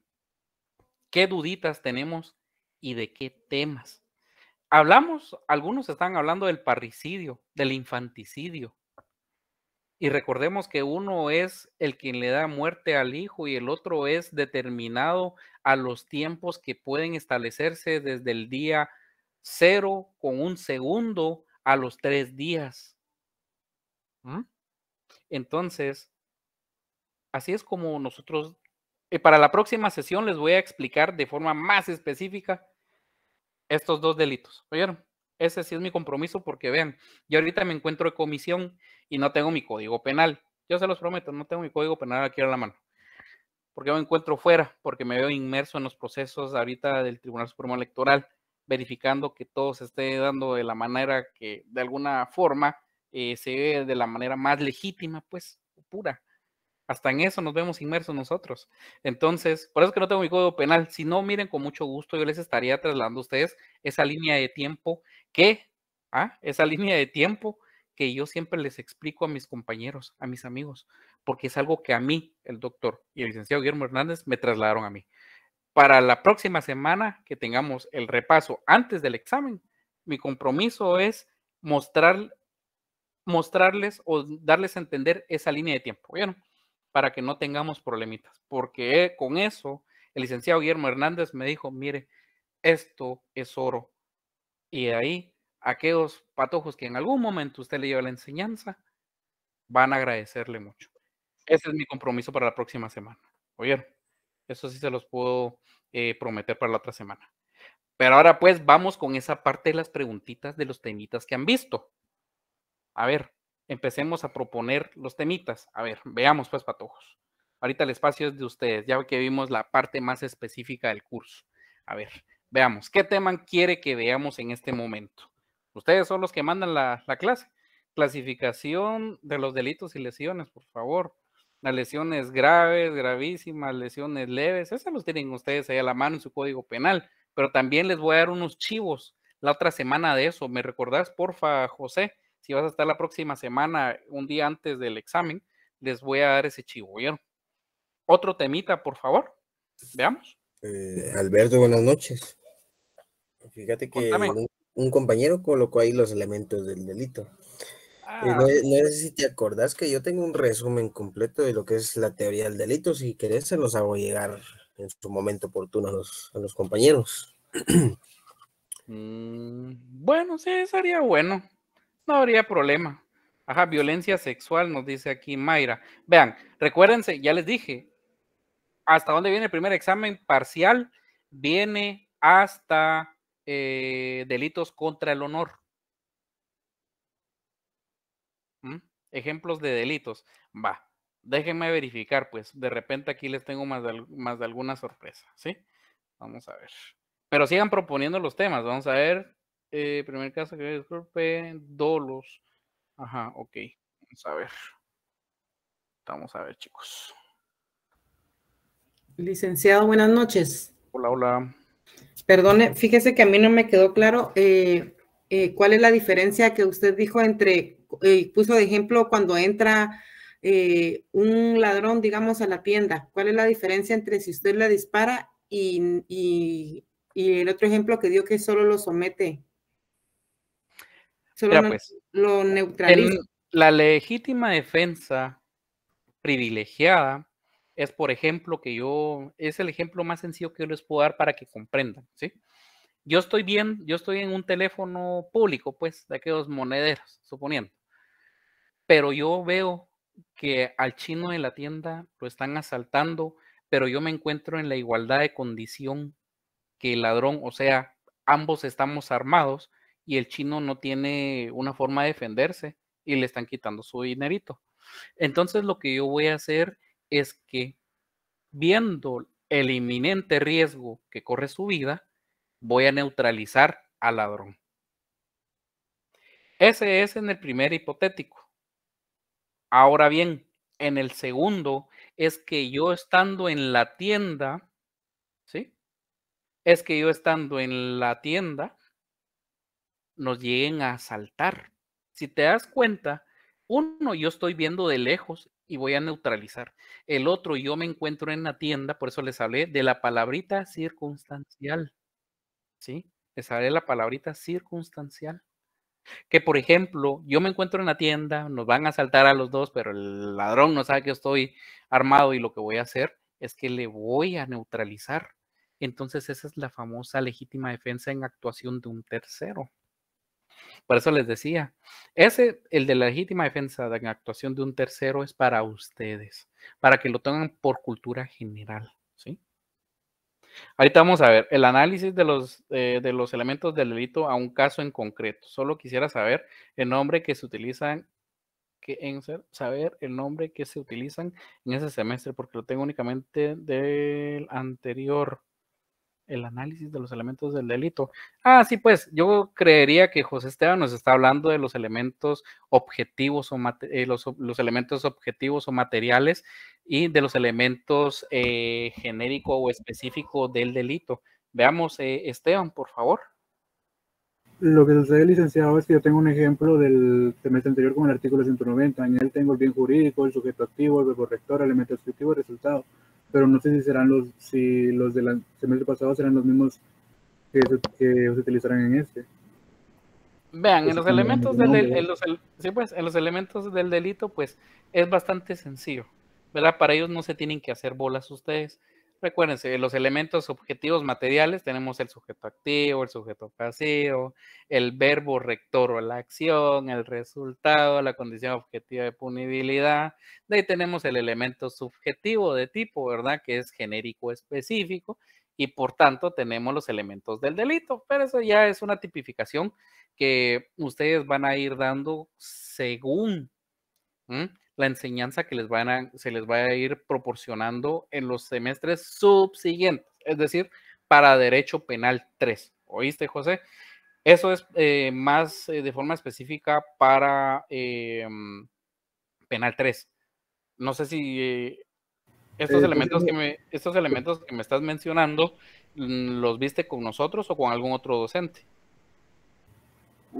¿Qué, duditas tenemos y de qué temas? Hablamos, algunos están hablando del parricidio, del infanticidio. Y recordemos que uno es el quien le da muerte al hijo y el otro es determinado a los tiempos que pueden establecerse desde el día cero con un segundo a los tres días. ¿Mm? Entonces, así es como nosotros, eh, para la próxima sesión les voy a explicar de forma más específica estos dos delitos. ¿Oyeron? Ese sí es mi compromiso porque vean, yo ahorita me encuentro de comisión y no tengo mi código penal. Yo se los prometo, no tengo mi código penal aquí a la mano. Porque me encuentro fuera, porque me veo inmerso en los procesos ahorita del Tribunal Supremo Electoral, verificando que todo se esté dando de la manera que, de alguna forma, eh, se ve de la manera más legítima, pues, pura. Hasta en eso nos vemos inmersos nosotros. Entonces, por eso que no tengo mi código penal. Si no, miren, con mucho gusto yo les estaría trasladando a ustedes esa línea de tiempo que, ¿ah? esa línea de tiempo que yo siempre les explico a mis compañeros, a mis amigos, porque es algo que a mí, el doctor y el licenciado Guillermo Hernández, me trasladaron a mí. Para la próxima semana que tengamos el repaso antes del examen, mi compromiso es mostrar, mostrarles o darles a entender esa línea de tiempo para que no tengamos problemitas, porque con eso el licenciado Guillermo Hernández me dijo, mire, esto es oro. Y ahí, aquellos patojos que en algún momento usted le lleva la enseñanza, van a agradecerle mucho. Ese es mi compromiso para la próxima semana. ¿Oyeron? Eso sí se los puedo eh, prometer para la otra semana. Pero ahora pues vamos con esa parte de las preguntitas de los temitas que han visto. A ver, empecemos a proponer los temitas. A ver, veamos pues, patojos. Ahorita el espacio es de ustedes, ya que vimos la parte más específica del curso. A ver, veamos, ¿qué tema quiere que veamos en este momento? Ustedes son los que mandan la, clase. Clasificación de los delitos y lesiones, por favor. Las lesiones graves, gravísimas, lesiones leves, esas los tienen ustedes ahí a la mano en su código penal. Pero también les voy a dar unos chivos la otra semana de eso. ¿Me recordás, porfa, José? si vas a estar la próxima semana, un día antes del examen, les voy a dar ese chivo. Otro temita, por favor. Veamos. Eh, Alberto, buenas noches. Fíjate que un, compañero colocó ahí los elementos del delito. Eh, ah. no, sé si te acordás que yo tengo un resumen completo de lo que es la teoría del delito. Si querés, se los hago llegar en su momento oportuno a los, compañeros. Mm, bueno, sí, sería bueno no habría problema. Ajá, violencia sexual, nos dice aquí Mayra. Vean, recuérdense, ya les dije, hasta dónde viene el primer examen parcial, viene hasta eh, delitos contra el honor. ¿Mm? Ejemplos de delitos. Va, déjenme verificar, pues de repente aquí les tengo más de, más de alguna sorpresa, ¿sí? Vamos a ver. Pero sigan proponiendo los temas, vamos a ver eh, primer caso que disculpe, dolos. Ajá, ok. Vamos a ver. Vamos a ver, chicos. Licenciado, buenas noches. Hola, hola. Perdone, fíjese que a mí no me quedó claro eh, eh, cuál es la diferencia que usted dijo entre, puso de ejemplo cuando entra un ladrón, digamos, a la tienda. ¿Cuál es la diferencia entre si usted le dispara y el otro ejemplo que dio que solo lo somete pues, lo neutraliza. la legítima defensa privilegiada es, por ejemplo, que yo, es el ejemplo más sencillo que yo les puedo dar para que comprendan, ¿sí? Yo estoy bien, yo estoy en un teléfono público, pues, de aquellos monederos, suponiendo. Pero yo veo que al chino de la tienda lo están asaltando, pero yo me encuentro en la igualdad de condición que el ladrón, o sea, ambos estamos armados, y el chino no tiene una forma de defenderse y le están quitando su dinerito. Entonces lo que yo voy a hacer es que viendo el inminente riesgo que corre su vida, voy a neutralizar al ladrón. Ese es en el primer hipotético. Ahora bien, en el segundo es que yo estando en la tienda, ¿sí? Es que yo estando en la tienda, nos lleguen a asaltar. Si te das cuenta, uno, yo estoy viendo de lejos y voy a neutralizar. El otro, yo me encuentro en la tienda, por eso les hablé de la palabrita circunstancial. ¿Sí? Les hablé de la palabrita circunstancial. Que, por ejemplo, yo me encuentro en la tienda, nos van a asaltar a los dos, pero el ladrón no sabe que estoy armado y lo que voy a hacer es que le voy a neutralizar. Entonces esa es la famosa legítima defensa en actuación de un tercero. Por eso les decía, ese, el de la legítima defensa de la actuación de un tercero es para ustedes, para que lo tengan por cultura general, ¿sí? Ahorita vamos a ver el análisis de los, eh, de los elementos del delito a un caso en concreto. Solo quisiera saber el nombre que se utilizan, que en saber el nombre que se utilizan en ese semestre, porque lo tengo únicamente del anterior el análisis de los elementos del delito. Ah, sí, pues yo creería que José Esteban nos está hablando de los elementos objetivos o eh, los, elementos objetivos o materiales y de los elementos eh, genérico genéricos o específico del delito. Veamos, eh, Esteban, por favor. Lo que sucede, licenciado, es que yo tengo un ejemplo del semestre anterior con el artículo 190. En él tengo el bien jurídico, el sujeto activo, el corrector, el elemento descriptivo, el resultado pero no sé si serán los, si los del semestre pasado serán los mismos que se, utilizarán en este. Vean, en los elementos del, en los elementos del delito, pues es bastante sencillo, ¿verdad? Para ellos no se tienen que hacer bolas ustedes. Recuérdense, los elementos objetivos materiales tenemos el sujeto activo, el sujeto pasivo, el verbo rector o la acción, el resultado, la condición objetiva de punibilidad. De ahí tenemos el elemento subjetivo de tipo, ¿verdad? Que es genérico específico y por tanto tenemos los elementos del delito. Pero eso ya es una tipificación que ustedes van a ir dando según la enseñanza que les van a, se les va a ir proporcionando en los semestres subsiguientes, es decir, para Derecho Penal 3. ¿Oíste, José? Eso es eh, más eh, de forma específica para eh, Penal 3. No sé si estos, pues, elementos que me, estos elementos que me estás mencionando mm, los viste con nosotros o con algún otro docente.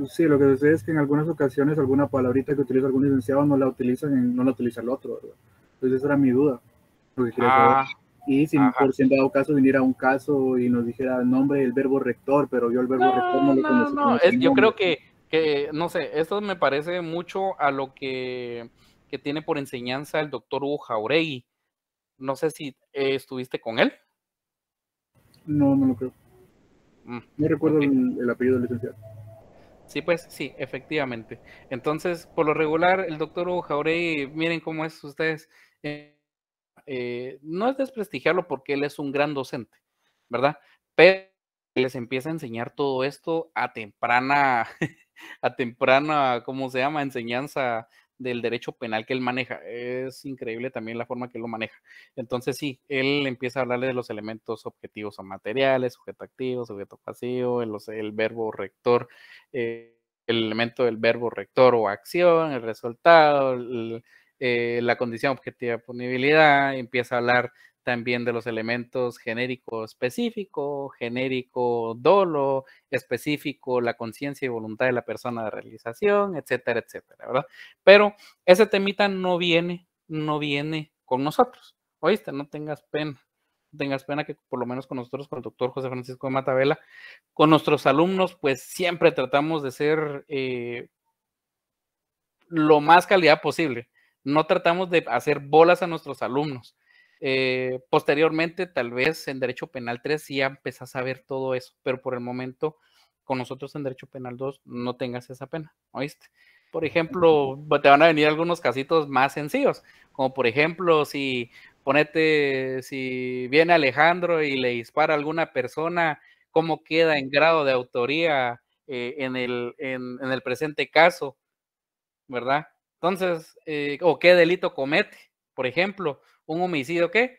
Sí, lo que sucede es que en algunas ocasiones alguna palabrita que utiliza algún licenciado no la utilizan, no la utiliza el otro, ¿verdad? Entonces esa era mi duda. Ah, y si por si en dado caso viniera un caso y nos dijera el nombre del verbo rector, pero yo el verbo rector no lo conozco. No, yo creo que, no sé, esto me parece mucho a lo que, tiene por enseñanza el doctor Hugo Jauregui. No sé si eh, estuviste con él. No, no lo creo. Mm, no recuerdo el apellido del licenciado. Sí, pues sí, efectivamente. Entonces, por lo regular, el doctor Hugo miren cómo es ustedes, eh, no es desprestigiarlo porque él es un gran docente, ¿verdad? Pero les empieza a enseñar todo esto a temprana, a temprana, ¿cómo se llama? Enseñanza del derecho penal que él maneja. Es increíble también la forma que él lo maneja. Entonces, sí, él empieza a hablarle de los elementos objetivos o materiales, sujeto activo, sujeto pasivo, el, el verbo rector, eh, el elemento del verbo rector o acción, el resultado, eh, la condición objetiva de punibilidad, empieza a hablar también de los elementos genérico específico, genérico dolo, específico la conciencia y voluntad de la persona de realización, etcétera, etcétera, ¿verdad? Pero ese temita no viene, no viene con nosotros, oíste, no tengas pena, no tengas pena que por lo menos con nosotros, con el doctor José Francisco de Matavela, con nuestros alumnos, pues siempre tratamos de ser eh, lo más calidad posible, no tratamos de hacer bolas a nuestros alumnos eh, posteriormente, tal vez en Derecho Penal 3 sí empezás a ver todo eso, pero por el momento, con nosotros en Derecho Penal 2 no tengas esa pena, ¿oíste? Por ejemplo, te van a venir algunos casitos más sencillos, como por ejemplo, si ponete, si viene Alejandro y le dispara a alguna persona, ¿cómo queda en grado de autoría eh, en, el, en, el presente caso? ¿Verdad? Entonces, eh, o qué delito comete, por ejemplo, un homicidio qué?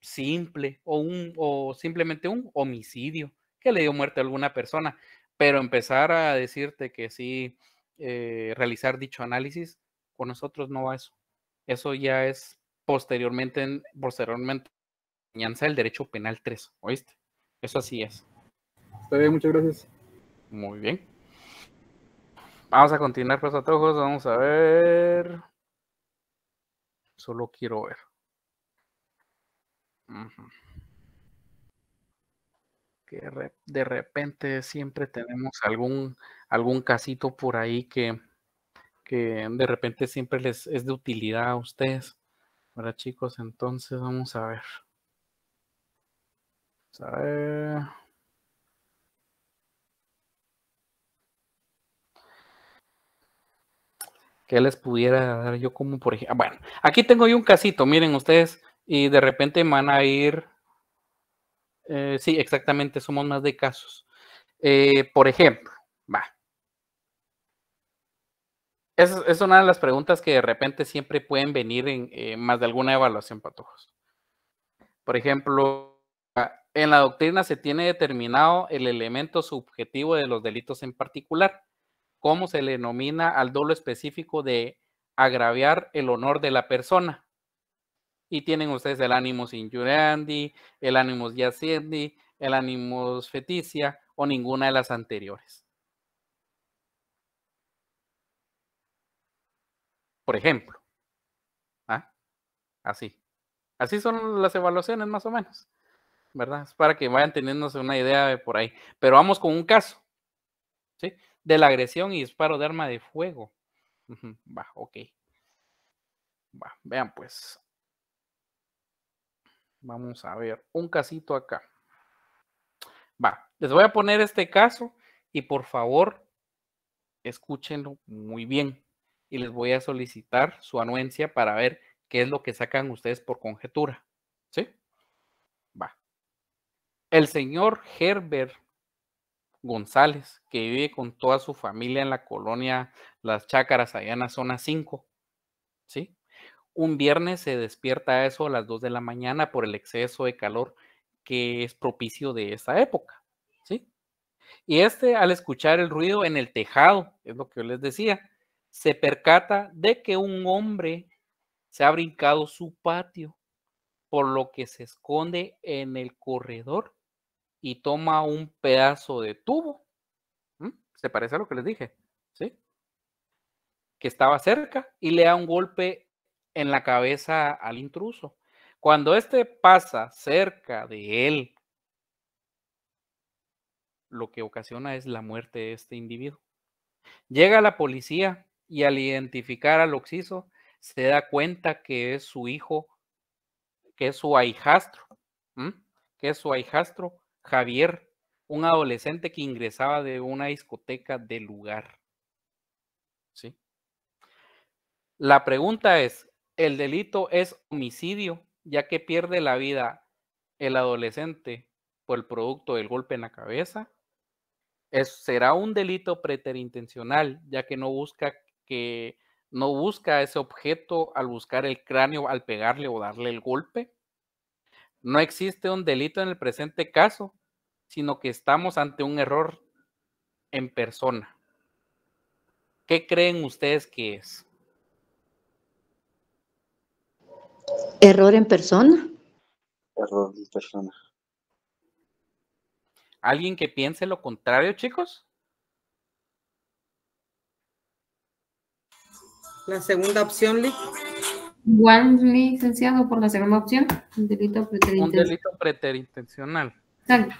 simple o, un, simplemente un homicidio que le dio muerte a alguna persona. Pero empezar a decirte que sí, eh, realizar dicho análisis, con nosotros no va eso. Eso ya es posteriormente, en, posteriormente, enseñanza del derecho penal 3, ¿oíste? Eso así es. Está bien, muchas gracias. Muy bien. Vamos a continuar, pues, a todos. Vamos a ver. Solo quiero ver. Que de repente siempre tenemos algún, algún casito por ahí que, que de repente siempre les es de utilidad a ustedes. ¿Verdad, chicos? Entonces vamos a ver. Vamos a ver. ¿Qué les pudiera dar yo como por ejemplo? Ah, bueno, aquí tengo yo un casito, miren ustedes, y de repente van a ir, eh, sí, exactamente, somos más de casos. Eh, por ejemplo, va. Es, es, una de las preguntas que de repente siempre pueden venir en eh, más de alguna evaluación, patojos. Por ejemplo, en la doctrina se tiene determinado el elemento subjetivo de los delitos en particular, cómo se le denomina al dolo específico de agraviar el honor de la persona. Y tienen ustedes el Animus Injuriandi, el ánimo Yacendi, el ánimo Feticia o ninguna de las anteriores. Por ejemplo. ¿ah? Así. Así son las evaluaciones más o menos. ¿Verdad? Es para que vayan teniéndose una idea por ahí. Pero vamos con un caso. ¿Sí? De la agresión y disparo de arma de fuego. Va, ok. Va, vean pues. Vamos a ver, un casito acá. Va, les voy a poner este caso y por favor escúchenlo muy bien y les voy a solicitar su anuencia para ver qué es lo que sacan ustedes por conjetura. ¿Sí? Va. El señor Herbert González, que vive con toda su familia en la colonia Las Chácaras, allá en la zona 5, ¿sí? un viernes se despierta a eso a las 2 de la mañana por el exceso de calor que es propicio de esa época, ¿sí? Y este, al escuchar el ruido en el tejado, es lo que yo les decía, se percata de que un hombre se ha brincado su patio, por lo que se esconde en el corredor y toma un pedazo de tubo. Se parece a lo que les dije, ¿sí? Que estaba cerca y le da un golpe en la cabeza al intruso. Cuando este pasa cerca de él, lo que ocasiona es la muerte de este individuo. Llega la policía y al identificar al occiso se da cuenta que es su hijo, que es su ahijastro, que es su ahijastro Javier, un adolescente que ingresaba de una discoteca del lugar. ¿Sí? La pregunta es, el delito es homicidio, ya que pierde la vida el adolescente por el producto del golpe en la cabeza. será un delito preterintencional, ya que no busca que no busca ese objeto al buscar el cráneo, al pegarle o darle el golpe. No existe un delito en el presente caso, sino que estamos ante un error en persona. ¿Qué creen ustedes que es? ¿Error en persona? Error en persona. ¿Alguien que piense lo contrario, chicos? La segunda opción, Lee. Igual, licenciado, por la segunda opción, un delito preterintencional. Un delito preterintencional. Exacto.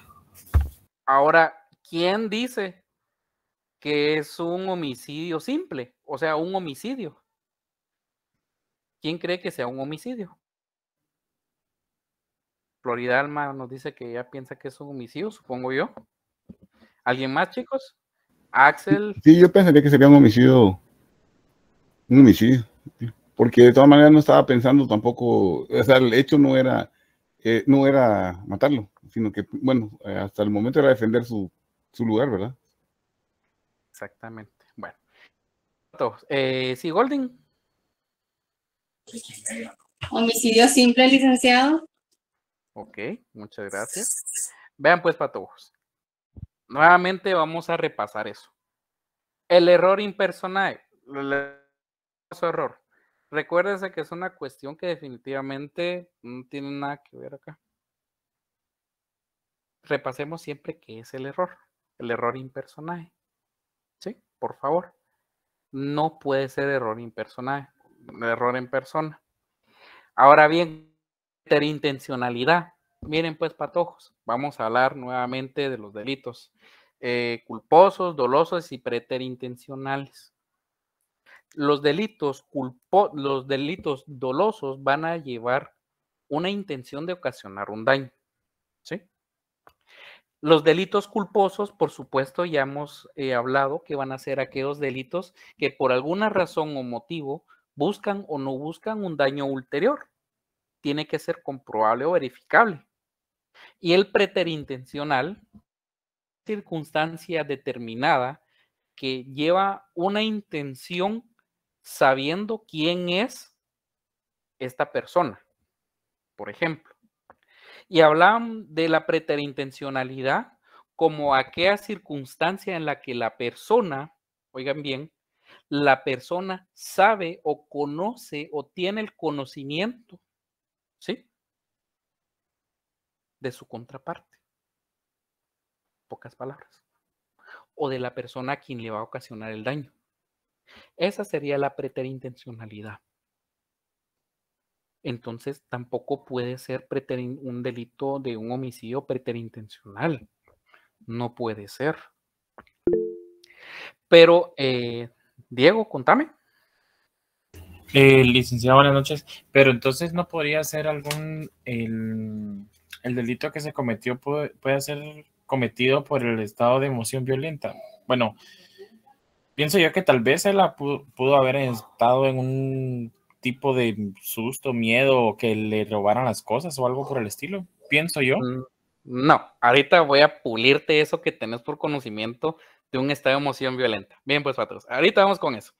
Ahora, ¿quién dice que es un homicidio simple? O sea, un homicidio. ¿Quién cree que sea un homicidio? Florida Alma nos dice que ya piensa que es un homicidio, supongo yo. ¿Alguien más, chicos? Axel. Sí, yo pensaría que sería un homicidio. Un homicidio. Porque de todas maneras no estaba pensando tampoco. O sea, el hecho no era, eh, no era matarlo, sino que, bueno, eh, hasta el momento era defender su, lugar, ¿verdad? Exactamente. Bueno. Eh, sí, Golding. Homicidio simple, licenciado. Ok, muchas gracias. Vean pues, patojos. Nuevamente vamos a repasar eso. El error impersonal, el error. Recuérdense que es una cuestión que definitivamente no tiene nada que ver acá. Repasemos siempre que es el error, el error impersonal. ¿Sí? Por favor. No puede ser error impersonal error en persona. Ahora bien, intencionalidad. Miren pues, patojos, vamos a hablar nuevamente de los delitos eh, culposos, dolosos y preterintencionales. Los delitos, culpo, los delitos dolosos van a llevar una intención de ocasionar un daño. ¿sí? Los delitos culposos, por supuesto, ya hemos eh, hablado que van a ser aquellos delitos que por alguna razón o motivo buscan o no buscan un daño ulterior. Tiene que ser comprobable o verificable. Y el preterintencional, circunstancia determinada que lleva una intención sabiendo quién es esta persona, por ejemplo. Y hablan de la preterintencionalidad como aquella circunstancia en la que la persona, oigan bien, la persona sabe o conoce o tiene el conocimiento, ¿sí? De su contraparte. Pocas palabras. O de la persona a quien le va a ocasionar el daño. Esa sería la preterintencionalidad. Entonces tampoco puede ser un delito de un homicidio preterintencional. No puede ser. Pero eh, Diego, contame. Eh, licenciado, buenas noches. Pero entonces no podría ser algún, el, el delito que se cometió puede, ser cometido por el estado de emoción violenta. Bueno, pienso yo que tal vez él pudo, pudo, haber estado en un tipo de susto, miedo, que le robaran las cosas o algo por el estilo, pienso yo. Mm, no, ahorita voy a pulirte eso que tenés por conocimiento de un estado de emoción violenta. Bien, pues, patos. Ahorita vamos con eso.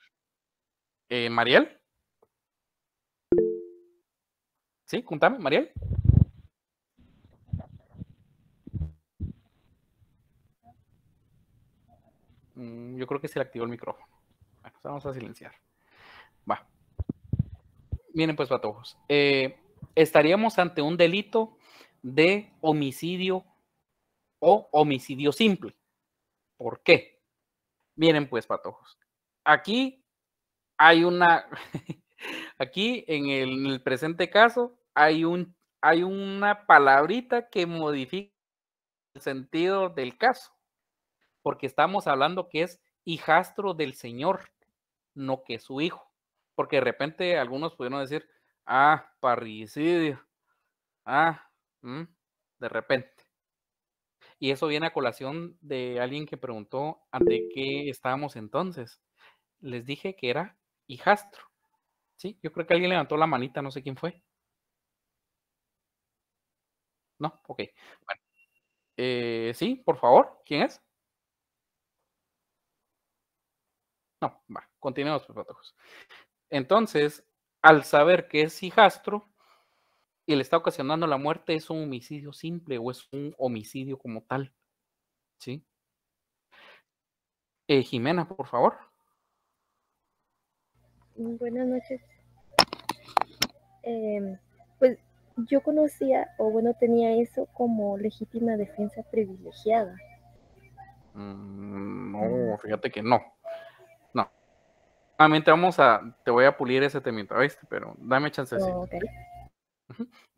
Eh, Mariel. Sí, contame, Mariel. Mm, yo creo que se le activó el micrófono. Pues, vamos a silenciar. Va. Miren, pues, patojos. Eh, estaríamos ante un delito de homicidio o homicidio simple. ¿Por qué? Miren pues, patojos. Aquí hay una, aquí en el, presente caso hay, un, hay una palabrita que modifica el sentido del caso, porque estamos hablando que es hijastro del Señor, no que su hijo, porque de repente algunos pudieron decir, ah, parricidio, ah, mm, de repente. Y eso viene a colación de alguien que preguntó ante qué estábamos entonces. Les dije que era hijastro. Sí, yo creo que alguien levantó la manita, no sé quién fue. No, ok. Bueno. Eh, sí, por favor, ¿quién es? No, va, continuemos, patojos. Entonces, al saber que es hijastro, y le está ocasionando la muerte, es un homicidio simple o es un homicidio como tal. ¿Sí? Eh, Jimena, por favor. Mm, buenas noches. Em, pues yo conocía, o bueno, tenía eso como legítima defensa privilegiada. Mm, no, fíjate que no. No. Realmente vamos a, te voy a pulir ese temita, ¿viste? Pero dame chance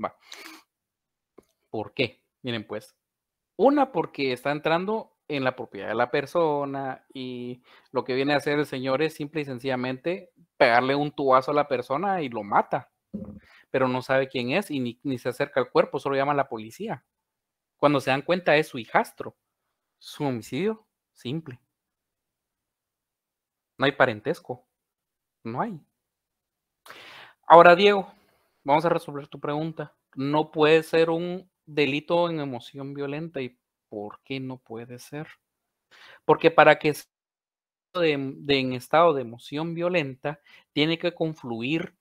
Va. ¿Por qué? Miren, pues, una porque está entrando en la propiedad de la persona y lo que viene a hacer el señor es simple y sencillamente pegarle un tubazo a la persona y lo mata, pero no sabe quién es y ni, ni se acerca al cuerpo, solo llama a la policía. Cuando se dan cuenta es su hijastro. Su homicidio, simple. No hay parentesco. No hay. Ahora, Diego, vamos a resolver tu pregunta. No puede ser un delito en emoción violenta. ¿Y por qué no puede ser? Porque para que sea en estado de emoción violenta, tiene que confluir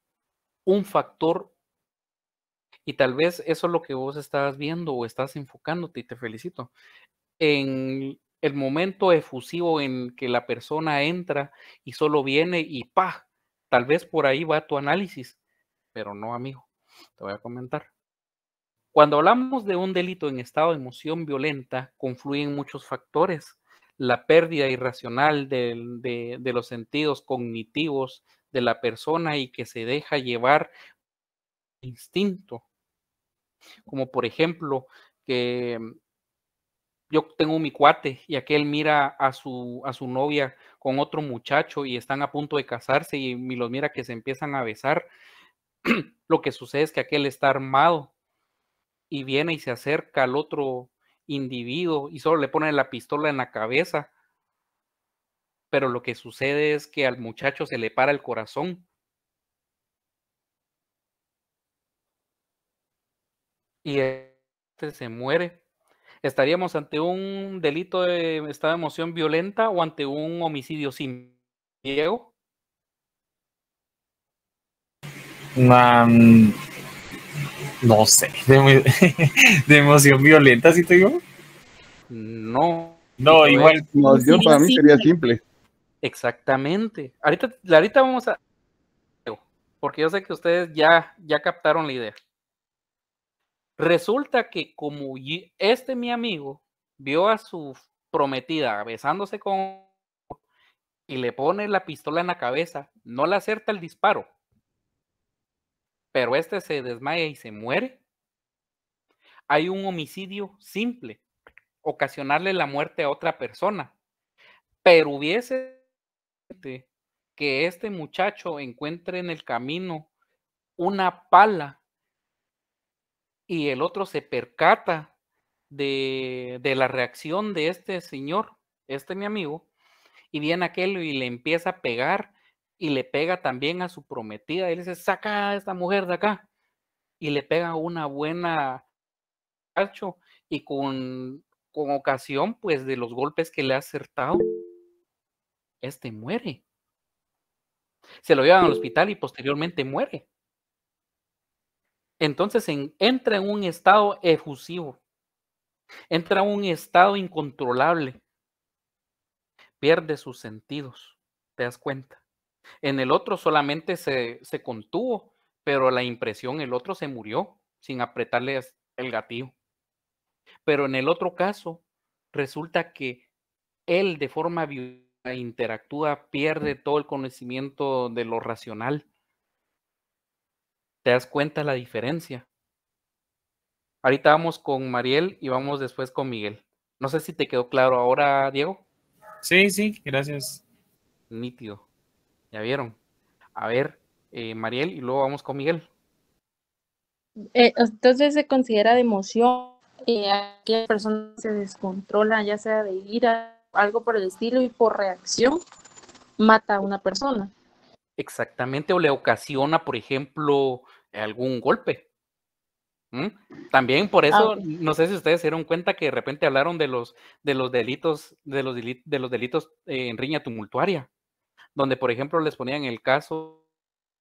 un factor. Y tal vez eso es lo que vos estás viendo o estás enfocándote y te felicito. En el momento efusivo en que la persona entra y solo viene y pa, tal vez por ahí va tu análisis pero no amigo. Te voy a comentar. Cuando hablamos de un delito en estado de emoción violenta, confluyen muchos factores. La pérdida irracional de, los sentidos cognitivos de la persona y que se deja llevar instinto. Como por ejemplo, que mm, yo tengo mi cuate y aquel mira a su, a su novia con otro muchacho y están a punto de casarse y los mira que se empiezan a besar Lo que sucede es que aquel está armado y viene y se acerca al otro individuo y solo le pone la pistola en la cabeza. Pero lo que sucede es que al muchacho se le para el corazón. Y este se muere. ¿Estaríamos ante un delito de estado de emoción violenta o ante un homicidio sin Diego. Mm, no sé, de, emoción violenta, ¿sí te digo? No. No, igual. para mí sería simple. Exactamente. Ahorita, ahorita vamos a. Porque yo sé que ustedes ya, ya captaron la idea. Resulta que, como este mi amigo vio a su prometida besándose con. y le pone la pistola en la cabeza, no le acerta el disparo pero este se desmaya y se muere, hay un homicidio simple, ocasionarle la muerte a otra persona. Pero hubiese que este muchacho encuentre en el camino una pala y el otro se percata de, la reacción de este señor, este mi amigo, y viene aquel y le empieza a pegar y le pega también a su prometida. Y le dice, saca a esta mujer de acá. Y le pega una buena y con, ocasión pues de los golpes que le ha acertado, este muere. Se lo llevan al hospital y posteriormente muere. Entonces entra en un estado efusivo, entra en un estado incontrolable, pierde sus sentidos, te das cuenta. En el otro solamente se, contuvo, pero la impresión, el otro se murió sin apretarle el gatillo. Pero en el otro caso, resulta que él de forma interactúa, pierde todo el conocimiento de lo racional. ¿Te das cuenta la diferencia? Ahorita vamos con Mariel y vamos después con Miguel. No sé si te quedó claro ahora, Diego. Sí, sí, gracias. Nítido. Ya vieron. A ver, eh, Mariel, y luego vamos con Miguel. Eh, entonces se considera de emoción y aquella persona se descontrola, ya sea de ira, algo por el estilo, y por reacción mata a una persona. Exactamente, o le ocasiona, por ejemplo, algún golpe. ¿Mm? También por eso, ah, no sé si ustedes se dieron cuenta que de repente hablaron de los, de los delitos, de los, delitos eh, en riña tumultuaria donde por ejemplo les ponían el caso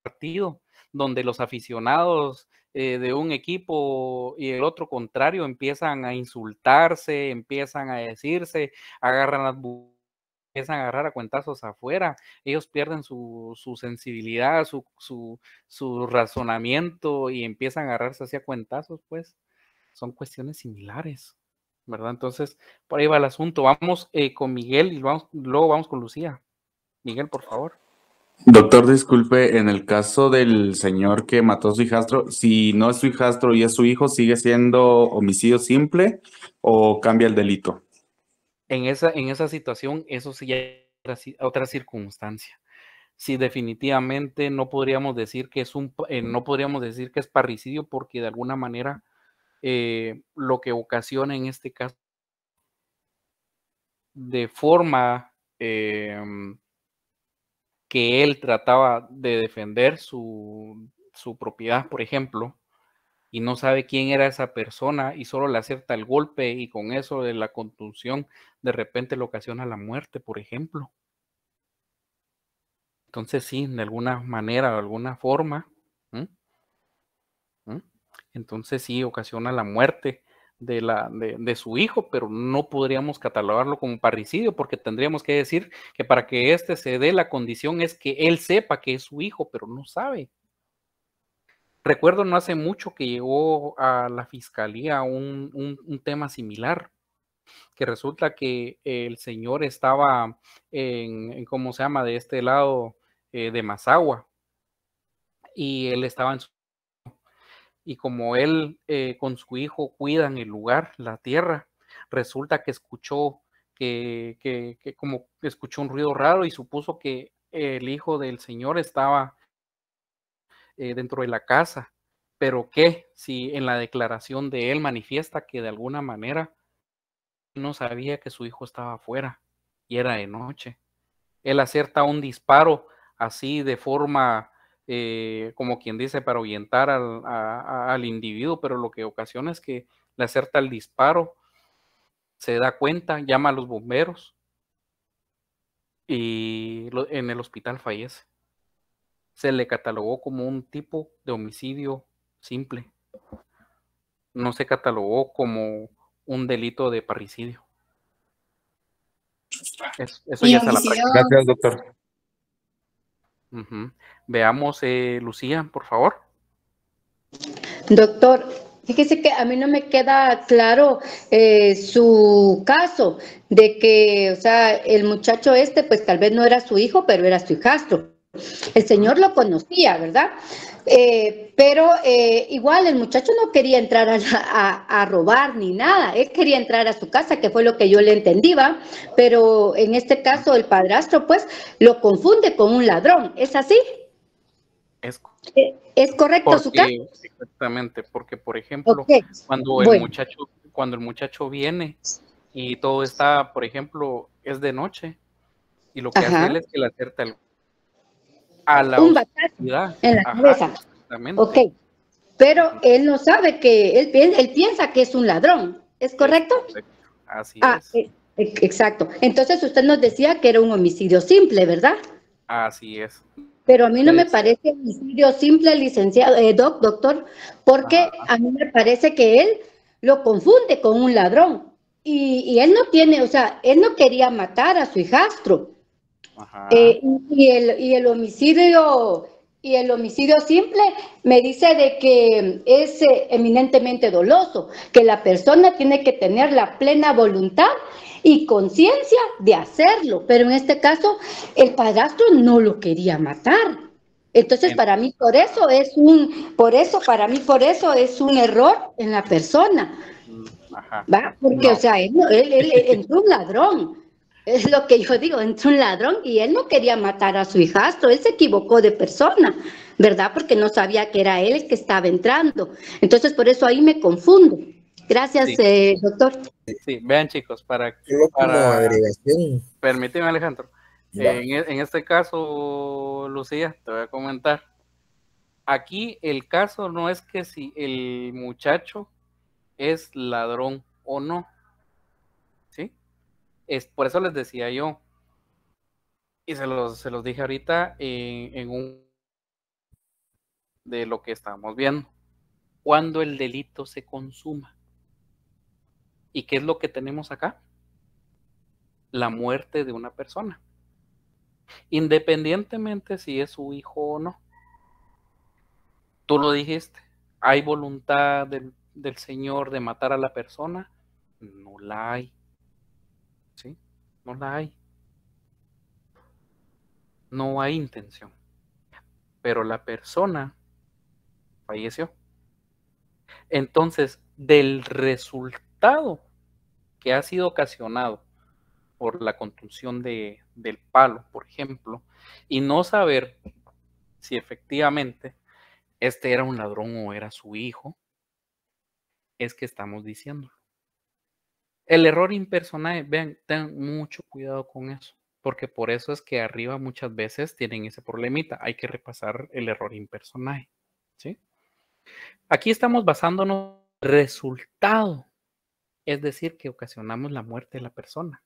partido, donde los aficionados eh, de un equipo y el otro contrario empiezan a insultarse, empiezan a decirse, agarran las empiezan a agarrar a cuentazos afuera, ellos pierden su, sensibilidad, su, su, su, razonamiento y empiezan a agarrarse hacia cuentazos, pues son cuestiones similares, ¿verdad? Entonces, por ahí va el asunto. Vamos eh, con Miguel y vamos, luego vamos con Lucía. Miguel, por favor. Doctor, disculpe, en el caso del señor que mató a su hijastro, si no es su hijastro y es su hijo, ¿sigue siendo homicidio simple o cambia el delito? En esa, en esa situación, eso sí ya otra, circunstancia. sí, definitivamente no podríamos decir que es un, eh, no podríamos decir que es parricidio porque de alguna manera eh, lo que ocasiona en este caso de forma em, que él trataba de defender su, propiedad, por ejemplo, y no sabe quién era esa persona y solo le acepta el golpe y con eso de la contusión de repente le ocasiona la muerte, por ejemplo. Entonces sí, de alguna manera, de alguna forma, entonces sí ocasiona la muerte de, la, de, su hijo, pero no podríamos catalogarlo como parricidio porque tendríamos que decir que para que éste se dé la condición es que él sepa que es su hijo, pero no sabe. Recuerdo no hace mucho que llegó a la fiscalía un, tema similar, que resulta que el señor estaba en, ¿cómo se llama?, de este lado eh, de Mazagua, y él estaba en su y como él eh, con su hijo cuidan el lugar, la tierra, resulta que escuchó que, como escuchó un ruido raro y supuso que el hijo del Señor estaba eh, dentro de la casa, pero que si en la declaración de él manifiesta que de alguna manera no sabía que su hijo estaba afuera y era de noche. Él acierta un disparo así de forma eh, como quien dice, para ahuyentar al, individuo, pero lo que ocasiona es que le acerta el disparo, se da cuenta, llama a los bomberos y en el hospital fallece. Se le catalogó como un tipo de homicidio simple. No se catalogó como un delito de parricidio. Eso, ya Gracias, doctor. Veamos, eh, Lucía, por favor. Doctor, fíjese que a mí no me queda claro eh, su caso de que, o sea, el muchacho este, pues tal vez no era su hijo, pero era su hijastro. El Señor lo conocía, ¿verdad? Eh, pero eh, igual el muchacho no quería entrar a, robar ni nada, él quería entrar a su casa, que fue lo que yo le entendía, pero en este caso el padrastro pues lo confunde con un ladrón, ¿es así? Es, eh, correcto Exactamente, porque por ejemplo, cuando, el muchacho, cuando el muchacho viene y todo está, por ejemplo, es de noche, y lo que hace él es que le acerta el a la un en la cabeza. Ok, pero él no sabe que, él, piensa, que es un ladrón, ¿es correcto? Así ah, es. E, e, exacto. Entonces usted nos decía que era un homicidio simple, ¿verdad? Así es. Pero a mí no me parece homicidio simple, licenciado, eh, doc, doctor, porque a mí me parece que él lo confunde con un ladrón. Y, y, él no tiene, o sea, él no quería matar a su hijastro. Eh, y, el, y el homicidio y el homicidio simple me dice de que es eh, eminentemente doloso, que la persona tiene que tener la plena voluntad y conciencia de hacerlo, pero en este caso el padrastro no lo quería matar. Entonces, para mí por eso es un por eso para mí por eso es un error en la persona. Porque o sea, él, es un ladrón es lo que yo digo, entró un ladrón y él no quería matar a su hijastro, él se equivocó de persona, ¿verdad? Porque no sabía que era él el que estaba entrando. Entonces, por eso ahí me confundo. Gracias, eh, doctor. Sí, vean chicos, para... para Permíteme, Alejandro. Eh, en, e, en, este caso, Lucía, te voy a comentar. Aquí el caso no es que si el muchacho es ladrón o no. Es, por eso les decía yo, y se los, se dije ahorita en, un de lo que estábamos viendo, cuando el delito se consuma. ¿Y qué es lo que tenemos acá? La muerte de una persona. Independientemente si es su hijo o no. Tú lo dijiste, hay voluntad del Señor de matar a la persona, no la hay. No la hay. No hay intención. Pero la persona falleció. Entonces, del resultado que ha sido ocasionado por la contusión de, del palo, por ejemplo, y no saber si efectivamente este era un ladrón o era su hijo, es que estamos diciendo. El error impersonal, vean, tengan mucho cuidado con eso, porque por eso es que arriba muchas veces tienen ese problemita. Hay que repasar el error impersonal. ¿sí? Aquí estamos basándonos en resultado, es decir, que ocasionamos la muerte de la persona.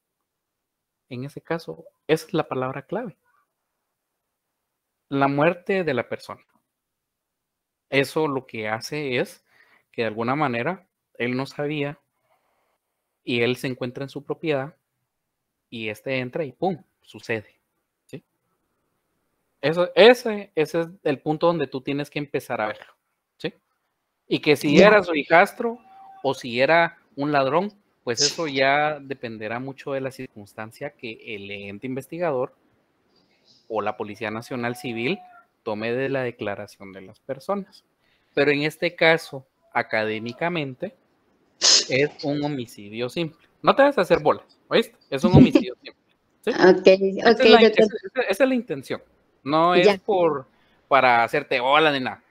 En ese caso, esa es la palabra clave. La muerte de la persona. Eso lo que hace es que de alguna manera él no sabía y él se encuentra en su propiedad y este entra y ¡pum! sucede. ¿sí? Eso, ese, es el punto donde tú tienes que empezar a verlo. Y que si era su hijastro o si era un ladrón, pues eso ya dependerá mucho de la circunstancia que el ente investigador o la Policía Nacional Civil tome de la declaración de las personas. Pero en este caso, académicamente, es un homicidio simple. No te vas a hacer bolas, ¿oíste? Es un homicidio simple. ¿sí? ok. esa, okay, es la, esa, es la, intención. No es por para hacerte bola nena. nada.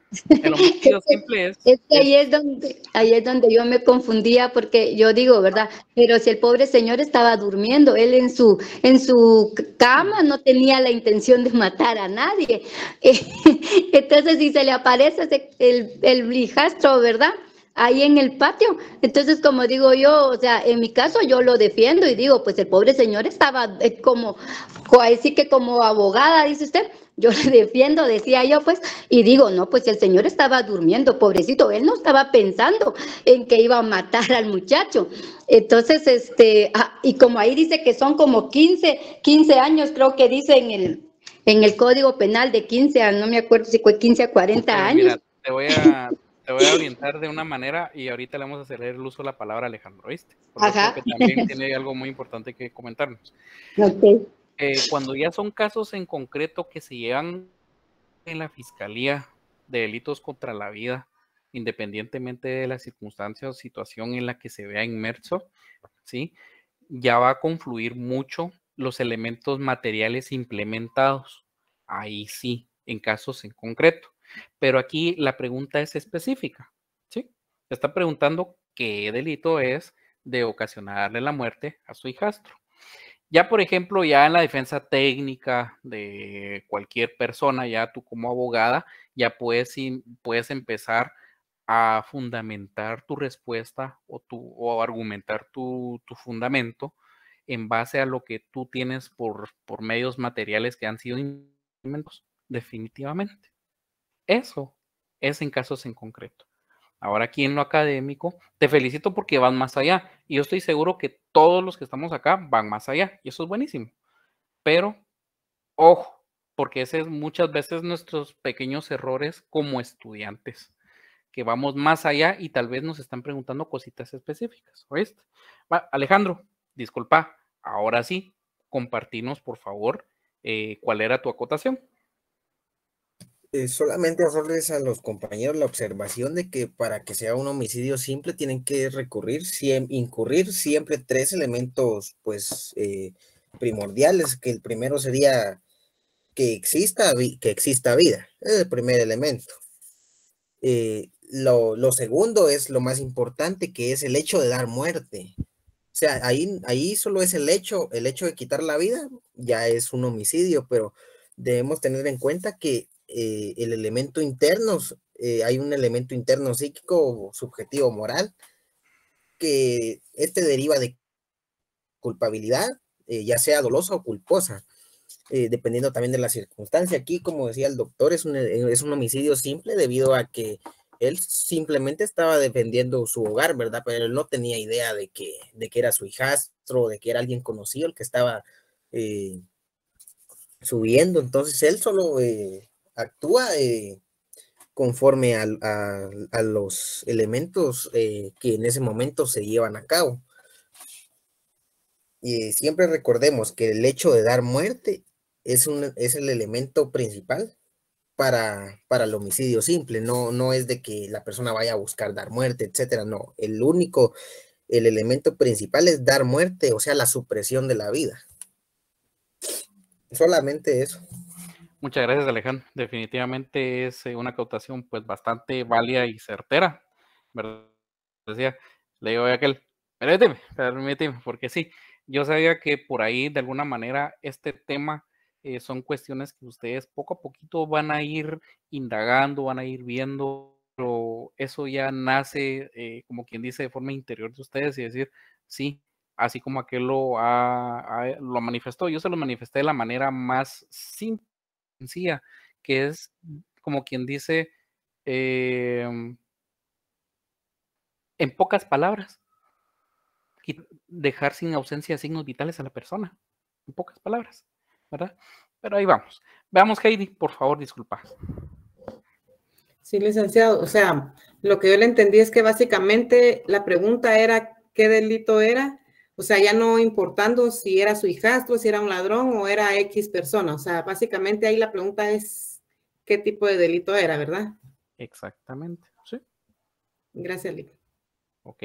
El homicidio simple es, ahí es donde ahí es donde yo me confundía porque yo digo verdad pero si el pobre señor estaba durmiendo él en su en su cama no tenía la intención de matar a nadie entonces si se le aparece el, el verdad ahí en el patio. Entonces, como digo yo, o sea, en mi caso yo lo defiendo y digo, pues el pobre señor estaba eh, como, así que como abogada, dice usted, yo le defiendo, decía yo, pues, y digo, no, pues el señor estaba durmiendo, pobrecito, él no estaba pensando en que iba a matar al muchacho. Entonces, este, ah, y como ahí dice que son como 15, 15 años, creo que dice en el, en el Código Penal de 15 a, no me acuerdo si fue 15 a 40 años. Mira, te voy a, te voy a orientar de una manera y ahorita le vamos a hacer el uso de la palabra Alejandro, ¿viste? Porque también tiene algo muy importante que comentarnos. Eh, cuando ya son casos en concreto que se llevan en la fiscalía de delitos contra la vida, independientemente de la circunstancia o situación en la que se vea inmerso, ¿sí? Ya va a confluir mucho los elementos materiales implementados. Ahí sí, en casos en concreto. Pero aquí la pregunta es específica, ¿sí? Está preguntando qué delito es de ocasionarle la muerte a su hijastro. Ya, por ejemplo, ya en la defensa técnica de cualquier persona, ya tú como abogada, ya puedes, empezar a fundamentar tu respuesta o, tu, argumentar tu, fundamento en base a lo que tú tienes por, por medios materiales que han sido inventados, definitivamente. Eso es en casos en concreto. Ahora aquí en lo académico, te felicito porque van más allá. Y yo estoy seguro que todos los que estamos acá van más allá. Y eso es buenísimo. Pero, ojo, porque ese es muchas veces nuestros pequeños errores como estudiantes, que vamos más allá y tal vez nos están preguntando cositas específicas. ¿Oíste? Alejandro, disculpa, ahora sí, compartinos por favor eh, cuál era tu acotación. Eh, solamente hacerles a los compañeros la observación de que para que sea un homicidio simple tienen que recurrir, incurrir siempre tres elementos pues eh, primordiales, que el primero sería que exista, que exista vida, es el primer elemento. Eh, lo, segundo es lo más importante, que es el hecho de dar muerte. O sea, ahí, ahí solo es el hecho, el hecho de quitar la vida ya es un homicidio, pero debemos tener en cuenta que eh, el elemento interno, eh, hay un elemento interno psíquico, subjetivo, moral, que este deriva de culpabilidad, eh, ya sea dolosa o culposa, dependiendo también de la circunstancia. Aquí, como decía el doctor, es un, es un homicidio simple debido a que él simplemente estaba defendiendo su hogar, ¿verdad? Pero él no tenía idea de que, de que era su hijastro, de que era alguien conocido el que estaba subiendo. Entonces él solo actúa eh, conforme a, los elementos eh, que en ese momento se llevan a cabo. Y siempre recordemos que el hecho de dar muerte es, es el elemento principal para, el homicidio simple, no, no es de que la persona vaya a buscar dar muerte, etcétera, no, el único, el elemento principal es dar muerte, o sea, la supresión de la vida. Solamente eso. Muchas gracias, Alejandro. Definitivamente es eh, una cautación pues bastante válida y certera, ¿verdad? Decía, le digo a aquel, permíteme, permíteme, porque sí, yo sabía que por ahí de alguna manera este tema eh, son cuestiones que ustedes poco a poquito van a ir indagando, van a ir viendo, pero eso ya nace, eh, como quien dice, de forma interior de ustedes y decir, sí, así como aquel lo, lo manifestó, yo se lo manifesté de la manera más simple que es como quien dice, em, en pocas palabras, dejar sin ausencia signos vitales a la persona, en pocas palabras, ¿verdad? Pero ahí vamos. Veamos, Heidi, por favor, disculpa. Sí, licenciado. O sea, lo que yo le entendí es que básicamente la pregunta era qué delito era o sea, ya no importando si era su hijastro, si era un ladrón o era X persona. O sea, básicamente ahí la pregunta es qué tipo de delito era, ¿verdad? Exactamente, sí. Gracias, Lili. Ok.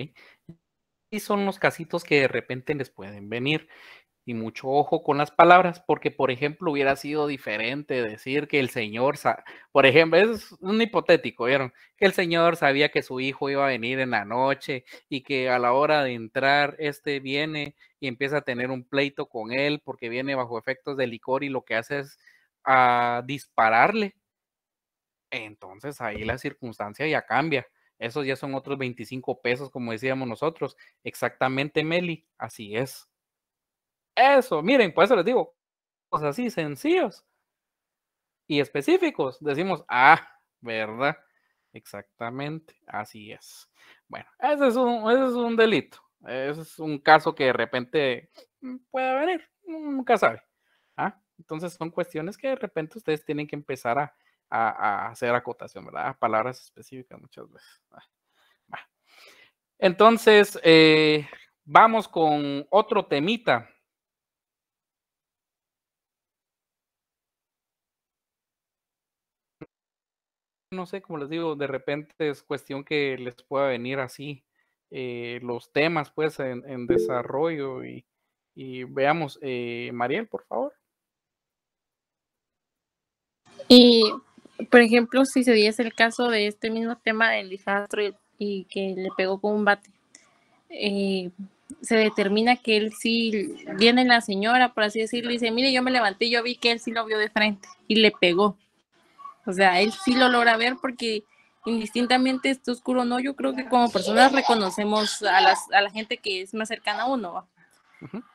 Y son los casitos que de repente les pueden venir y mucho ojo con las palabras, porque por ejemplo hubiera sido diferente decir que el Señor, por ejemplo, es un hipotético, ¿vieron? Que el Señor sabía que su hijo iba a venir en la noche y que a la hora de entrar, este viene y empieza a tener un pleito con él porque viene bajo efectos de licor y lo que hace es a ah, dispararle. Entonces ahí la circunstancia ya cambia. Esos ya son otros 25 pesos, como decíamos nosotros. Exactamente, Meli, así es. Eso, miren, por eso les digo, cosas así sencillos y específicos. Decimos, ah, ¿verdad? Exactamente, así es. Bueno, ese es un, es un delito. es un caso que de repente mm, puede venir, nunca sabe. ¿ah? Entonces son cuestiones que de repente ustedes tienen que empezar a, hacer acotación, ¿verdad? palabras específicas muchas veces. Ah, Entonces, eh, vamos con otro temita no sé, como les digo, de repente es cuestión que les pueda venir así eh, los temas pues en, desarrollo y, veamos, eh, Mariel, por favor. Y, por ejemplo, si se diese el caso de este mismo tema del disastro y, que le pegó con un bate, eh, se determina que él sí, viene la señora, por así decirlo, y dice, mire, yo me levanté, yo vi que él sí lo vio de frente y le pegó o sea, él sí lo logra ver porque indistintamente este oscuro no, yo creo que como personas reconocemos a, la gente que es más cercana a uno.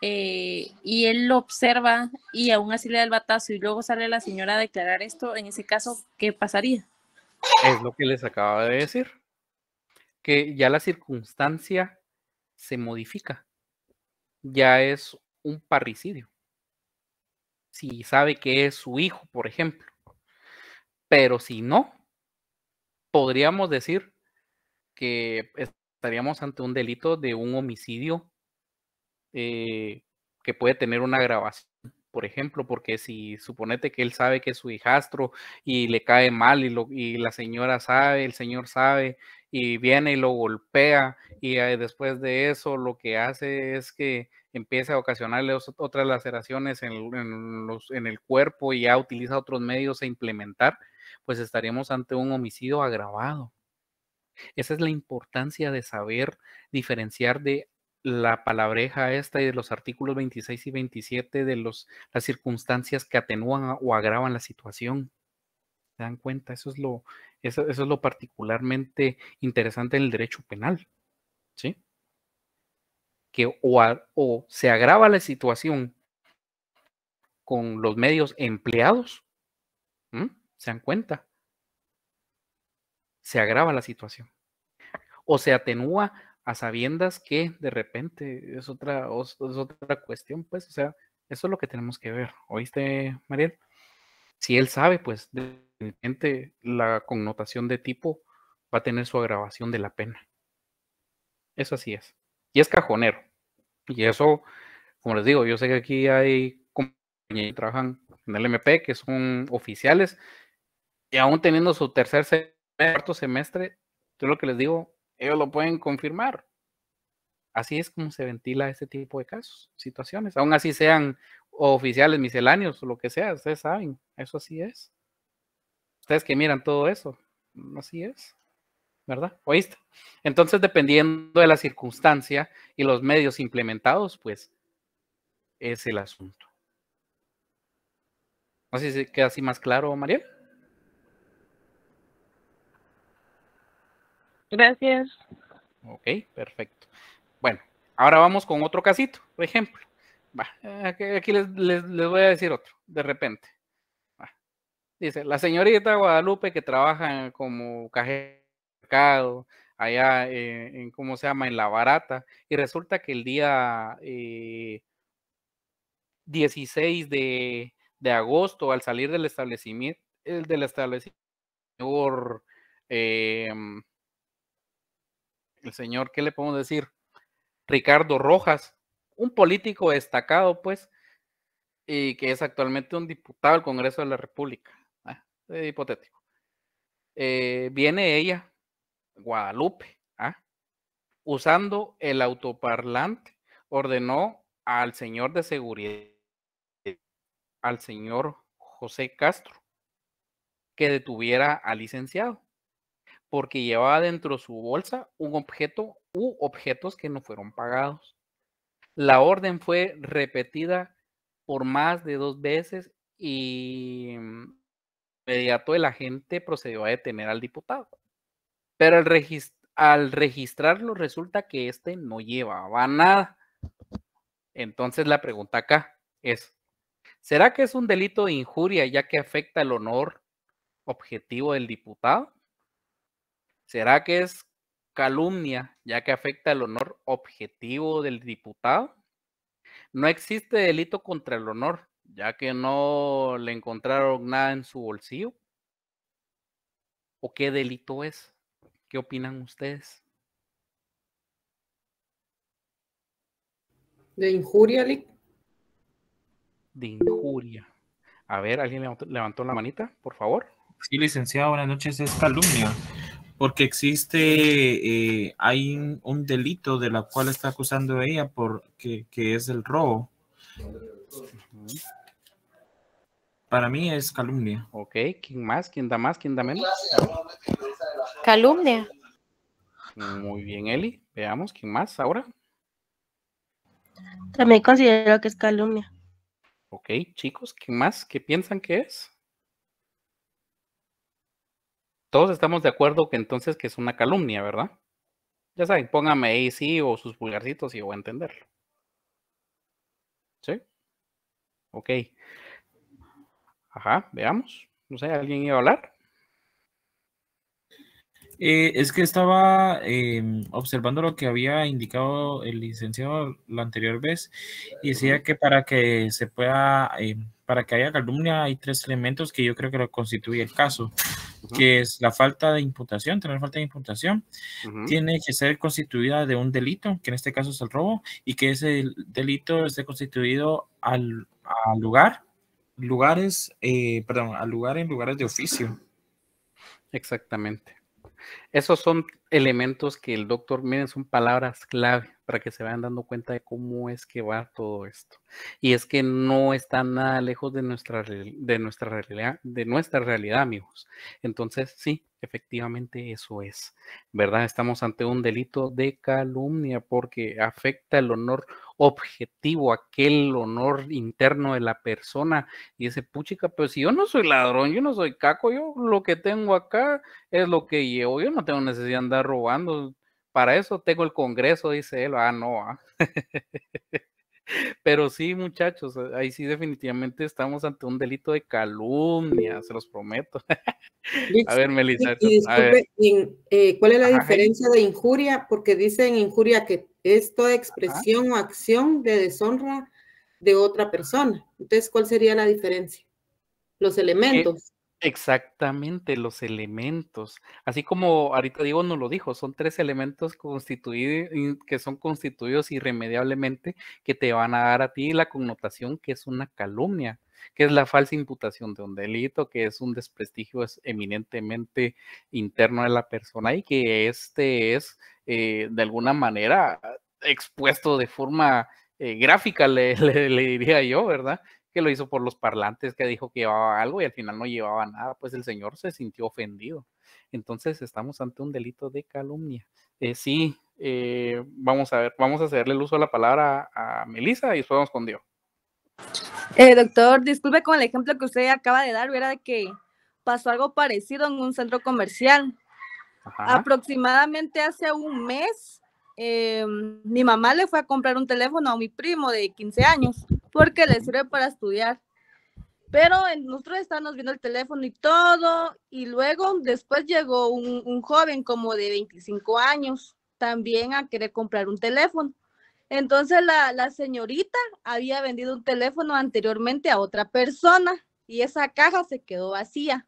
Eh, y él lo observa y aún así le da el batazo y luego sale la señora a declarar esto, en ese caso, ¿qué pasaría? Es lo que les acaba de decir, que ya la circunstancia se modifica, ya es un parricidio. Si sabe que es su hijo, por ejemplo, pero si no, podríamos decir que estaríamos ante un delito de un homicidio eh, que puede tener una agravación, por ejemplo, porque si suponete que él sabe que es su hijastro y le cae mal y, y la señora sabe, el señor sabe y viene y lo golpea y eh, después de eso lo que hace es que empieza a ocasionarle otras laceraciones en, en el cuerpo y ya utiliza otros medios a implementar pues estaríamos ante un homicidio agravado. Esa es la importancia de saber diferenciar de la palabreja esta y de los artículos 26 y 27 de los, las circunstancias que atenúan o agravan la situación. ¿Se dan cuenta? Eso es lo, eso, es lo particularmente interesante en el derecho penal. ¿Sí? Que o, se agrava la situación con los medios empleados ¿m? se dan cuenta, se agrava la situación o se atenúa a sabiendas que de repente es otra, es otra cuestión, pues, o sea, eso es lo que tenemos que ver, ¿oíste, Mariel? Si él sabe, pues, de repente la connotación de tipo va a tener su agravación de la pena. Eso así es. Y es cajonero. Y eso, como les digo, yo sé que aquí hay compañeros que trabajan en el MP, que son oficiales, y aún teniendo su tercer semestre, cuarto semestre, yo lo que les digo, ellos lo pueden confirmar. Así es como se ventila este tipo de casos, situaciones, aún así sean oficiales misceláneos o lo que sea, ustedes saben, eso así es. Ustedes que miran todo eso, así es. ¿Verdad? ¿Oíste? Entonces, dependiendo de la circunstancia y los medios implementados, pues es el asunto. No sé si queda así más claro, Mariel. Gracias. Ok, perfecto. Bueno, ahora vamos con otro casito, por ejemplo. aquí les, les, voy a decir otro, de repente. Dice, la señorita Guadalupe que trabaja como cajero allá eh, en, ¿cómo se llama?, en La Barata, y resulta que el día 16 eh, de, agosto, al salir del establecimiento, el del establecimiento, eh, el señor, ¿qué le podemos decir? Ricardo Rojas, un político destacado, pues, y que es actualmente un diputado del Congreso de la República, ah, eh, hipotético. Eh, viene ella, Guadalupe, ah, usando el autoparlante, ordenó al señor de seguridad, al señor José Castro, que detuviera al licenciado porque llevaba dentro su bolsa un objeto u objetos que no fueron pagados. La orden fue repetida por más de dos veces y mm, inmediato el agente procedió a detener al diputado. Pero al, al registrarlo resulta que este no llevaba nada. Entonces la pregunta acá es, ¿será que es un delito de injuria ya que afecta el honor objetivo del diputado? ¿Será que es calumnia ya que afecta el honor objetivo del diputado? No existe delito contra el honor ya que no le encontraron nada en su bolsillo. ¿O qué delito es? ¿Qué opinan ustedes? ¿De injuria, Lick? De injuria. A ver, ¿alguien levantó, levantó, la manita, por favor? Sí, licenciado, buenas noches. Es calumnia porque existe, eh, hay un, delito de la cual está acusando ella que, que es el robo. Para mí es calumnia. Ok, ¿quién más? ¿Quién da más? ¿Quién da menos? Calumnia. Muy bien, Eli. Veamos, ¿quién más ahora? También considero que es calumnia. Ok, chicos, ¿quién más? ¿Qué piensan que es? todos estamos de acuerdo que entonces que es una calumnia, ¿verdad? Ya saben, póngame ahí sí o sus pulgarcitos y voy a entenderlo. ¿Sí? Ok. Ajá, veamos. No sé, ¿alguien iba a hablar? Eh, es que estaba em, observando lo que había indicado el licenciado la anterior vez y decía que para que se pueda, em, para que haya calumnia hay tres elementos que yo creo que lo constituye el caso que es la falta de imputación, tener falta de imputación, tiene que ser constituida de un delito, que en este caso es el robo, y que ese delito esté constituido al, lugar, lugares, eh, perdón, al lugar en lugares de oficio. Exactamente. Esos son elementos que el doctor, miren, son palabras clave para que se vayan dando cuenta de cómo es que va todo esto. Y es que no está nada lejos de nuestra, de nuestra realidad, de nuestra realidad, amigos. Entonces, sí, efectivamente eso es, ¿verdad? Estamos ante un delito de calumnia porque afecta el honor objetivo, aquel honor interno de la persona. Y dice, puchica, pero pues, si yo no soy ladrón, yo no soy caco, yo lo que tengo acá es lo que llevo, yo no tengo necesidad de andar robando. Para eso tengo el Congreso, dice él. Ah, no. Ah. Pero sí, muchachos, eh, ahí sí definitivamente estamos ante un delito de calumnia, se los prometo. a ver, Melissa. disculpe, eh, ¿cuál es la diferencia de injuria? Porque dicen injuria que es toda expresión o acción de deshonra de otra persona. Entonces, ¿cuál sería la diferencia? Los eh, elementos. Exactamente, los elementos. Así como ahorita digo nos lo dijo, son tres elementos constituidos, que son constituidos irremediablemente que te van a dar a ti la connotación que es una calumnia, que es la falsa imputación de un delito, que es un desprestigio eminentemente interno de la persona y que este es eh, de alguna manera expuesto de forma eh, gráfica, le diría yo, ¿verdad? que lo hizo por los parlantes, que dijo que llevaba algo y al final no llevaba nada, pues el señor se sintió ofendido. Entonces estamos ante un delito de calumnia. Eh, sí, eh, vamos a ver, vamos a hacerle el uso de la palabra a, Melisa Melissa y después vamos con Dios. Eh, doctor, disculpe con el ejemplo que usted acaba de dar, era que pasó algo parecido en un centro comercial. Aproximadamente hace un mes, mi mamá le fue a comprar un teléfono a mi primo de 15 años porque les sirve para estudiar. Pero nosotros estábamos viendo el teléfono y todo, y luego después llegó un, joven como de 25 años también a querer comprar un teléfono. Entonces la, la, señorita había vendido un teléfono anteriormente a otra persona y esa caja se quedó vacía.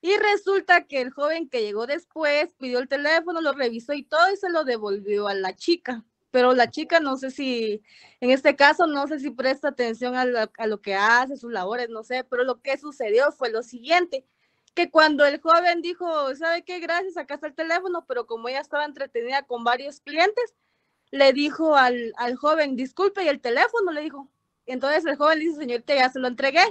Y resulta que el joven que llegó después pidió el teléfono, lo revisó y todo y se lo devolvió a la chica pero la chica no sé si, en este caso, no sé si presta atención a, lo que hace, sus labores, no sé, pero lo que sucedió fue lo siguiente que cuando el joven dijo, ¿sabe qué? Gracias, acá está el teléfono, pero como ella estaba entretenida con varios clientes, le dijo al, al joven, disculpe, y el teléfono le dijo. Entonces el joven le dice, señorita, ya se lo entregué.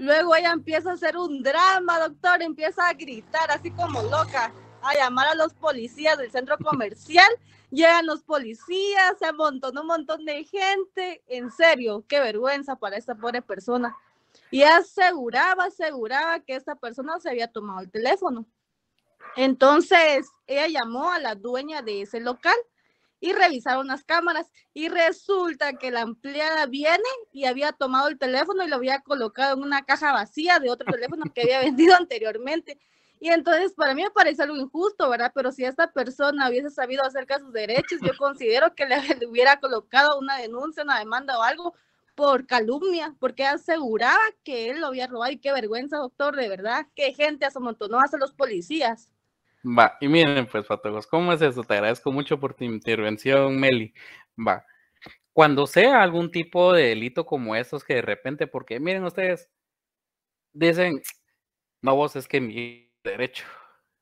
Luego ella empieza a hacer un drama, doctor, empieza a gritar así como loca a llamar a los policías del centro comercial. Llegan los policías, se amontonó un montón de gente. En serio, qué vergüenza para esta pobre persona. Y aseguraba, aseguraba que esta persona se había tomado el teléfono. Entonces, ella llamó a la dueña de ese local y revisaron las cámaras y resulta que la empleada viene y había tomado el teléfono y lo había colocado en una caja vacía de otro teléfono que había vendido anteriormente. Y entonces para mí me parece algo injusto, ¿verdad? Pero si esta persona hubiese sabido acerca de sus derechos, yo considero que le, hubiera colocado una denuncia, una demanda o algo por calumnia, porque aseguraba que él lo había robado. Y qué vergüenza, doctor, de verdad, qué gente asomontonó hace los policías. Va, y miren, pues, Patojos, ¿cómo es eso? Te agradezco mucho por tu intervención, Meli. Va, cuando sea algún tipo de delito como esos que de repente, porque miren ustedes, dicen, no, vos es que mi derecho,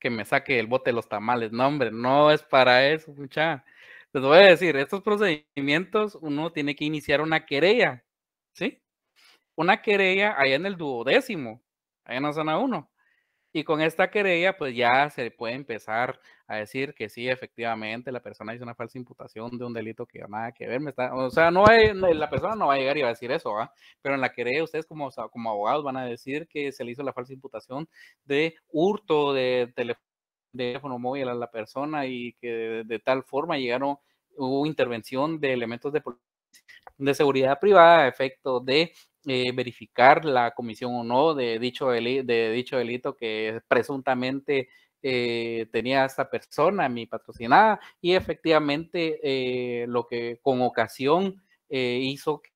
que me saque el bote de los tamales. No, hombre, no es para eso, mucha. Les voy a decir, estos procedimientos uno tiene que iniciar una querella, ¿sí? Una querella allá en el duodécimo, allá en la zona 1. Y con esta querella, pues ya se puede empezar a decir que sí, efectivamente, la persona hizo una falsa imputación de un delito que nada que ver. o sea, no hay, la persona no va a llegar y va a decir eso, ¿eh? pero en la querella ustedes como, como abogados van a decir que se le hizo la falsa imputación de hurto de teléfono, móvil a la persona y que de, tal forma llegaron, hubo intervención de elementos de de seguridad privada a efecto de eh, verificar la comisión o no de dicho, delito, de dicho delito que presuntamente eh, tenía esta persona, mi patrocinada, y efectivamente eh, lo que con ocasión hizo que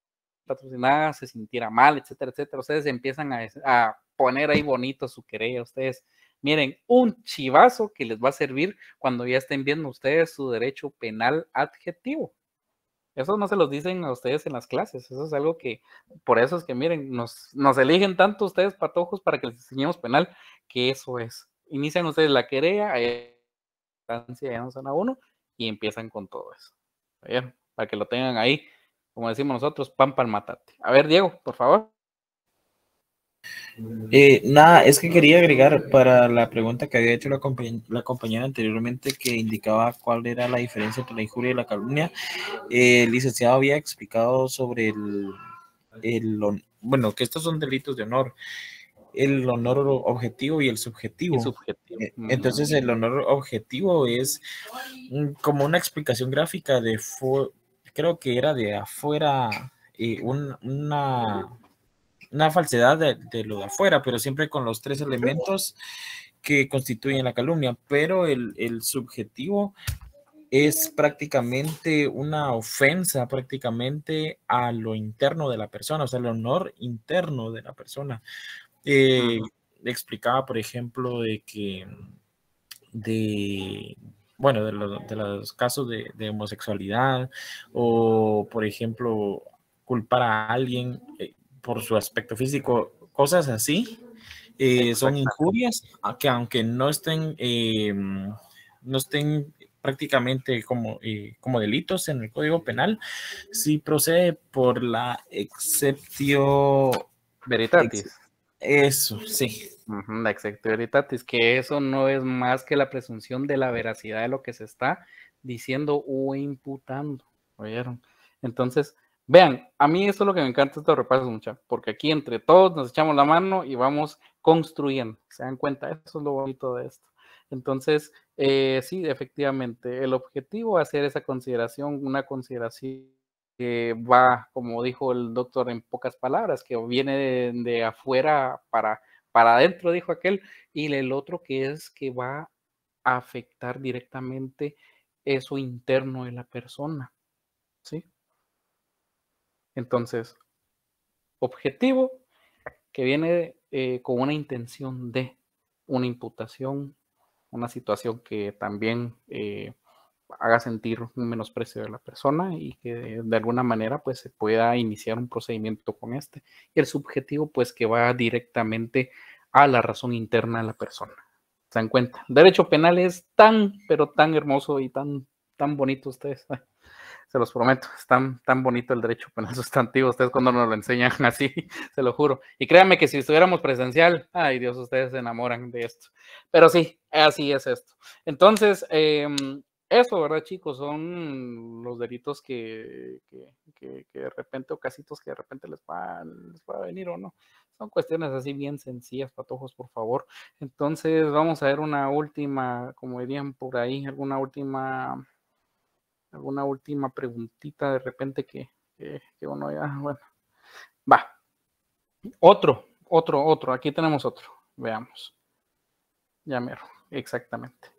patrocinada se sintiera mal, etcétera, etcétera. Ustedes empiezan a, a poner ahí bonito su querella, ustedes miren, un chivazo que les va a servir cuando ya estén viendo ustedes su derecho penal adjetivo. Eso no se los dicen a ustedes en las clases. Eso es algo que, por eso es que miren, nos, nos eligen tanto ustedes patojos para que les enseñemos penal, que eso es. Inician ustedes la querella, no son a uno y empiezan con todo eso. ya. Para que lo tengan ahí, como decimos nosotros, pan para matate. A ver, Diego, por favor. Eh, nada, es que quería agregar para la pregunta que había hecho la, compañera anteriormente que indicaba cuál era la diferencia entre la injuria y la calumnia. Eh, el licenciado había explicado sobre el, bueno, que estos son delitos de honor el honor objetivo y el subjetivo. Eh, entonces el honor objetivo es como una explicación gráfica de, creo que era de afuera, una, una falsedad de, lo de afuera, pero siempre con los tres elementos que constituyen la calumnia, pero el, subjetivo es prácticamente una ofensa prácticamente a lo interno de la persona, o sea, el honor interno de la persona. Eh, explicaba, por ejemplo, de que de, bueno, de, los casos de, homosexualidad o, por ejemplo, culpar a alguien, eh, por su aspecto físico, cosas así, eh, son injurias que aunque no estén, eh, no estén prácticamente como, eh, como delitos en el Código Penal, si procede por la exceptio... Veritatis. eso, sí. la exceptio veritatis, que eso no es más que la presunción de la veracidad de lo que se está diciendo o imputando. ¿Oyeron? Entonces, Vean, a mí eso es lo que me encanta estos repasos, muchachos, porque aquí entre todos nos echamos la mano y vamos construyendo. ¿Se dan cuenta? Eso es lo bonito de esto. Entonces, eh, sí, efectivamente, el objetivo es hacer esa consideración, una consideración que va, como dijo el doctor en pocas palabras, que viene de, afuera para, para adentro, dijo aquel, y el otro que es que va a afectar directamente eso interno de la persona. ¿Sí? Entonces, objetivo que viene eh, con una intención de una imputación, una situación que también eh, haga sentir un menosprecio de la persona y que de, alguna manera pues se pueda iniciar un procedimiento con este. Y el subjetivo pues que va directamente a la razón interna de la persona. ¿Se dan cuenta? derecho penal es tan, pero tan hermoso y tan, tan bonito ustedes se los prometo, es tan, bonito el derecho penal sustantivo, ustedes cuando nos lo enseñan así, se lo juro. Y créanme que si estuviéramos presencial, ay Dios, ustedes se enamoran de esto. Pero sí, así es esto. Entonces, em, eso, ¿verdad, chicos? Son los delitos que, que, que, que, de repente, o casitos que de repente les van, les a venir o no. Son cuestiones así bien sencillas, patojos, por favor. Entonces, vamos a ver una última, como dirían por ahí, alguna última alguna última preguntita de repente que, uno ya, ah, bueno, va. Otro, otro, otro, aquí tenemos otro, veamos. Ya mero, exactamente.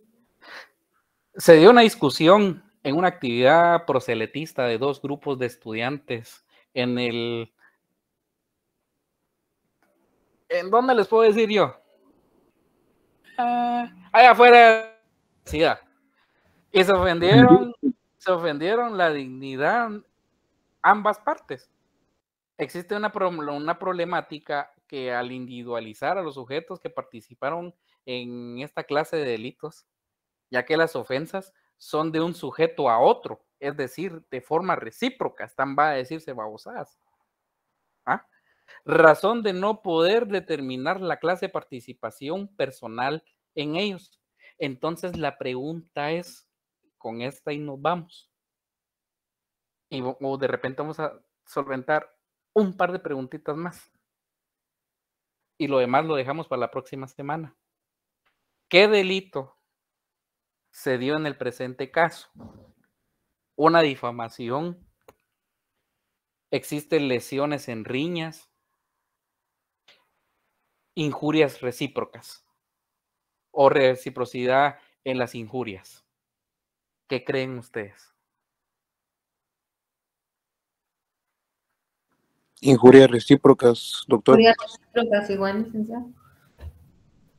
Se dio una discusión en una actividad proseletista de dos grupos de estudiantes en el... ¿En dónde les puedo decir yo? Ah, allá afuera de Y se ofendieron se ofendieron la dignidad ambas partes. Existe una, una problemática que al individualizar a los sujetos que participaron en esta clase de delitos, ya que las ofensas son de un sujeto a otro, es decir, de forma recíproca, están va a decirse babosadas. ¿Ah? Razón de no poder determinar la clase de participación personal en ellos. Entonces la pregunta es, con esta y nos vamos. Y, de repente vamos a solventar un par de preguntitas más. Y lo demás lo dejamos para la próxima semana. ¿Qué delito se dio en el presente caso? Una difamación. Existen lesiones en riñas. Injurias recíprocas. O reciprocidad en las injurias. ¿Qué creen ustedes? Injurias recíprocas, doctor. Injurias recíprocas igual, licenciado.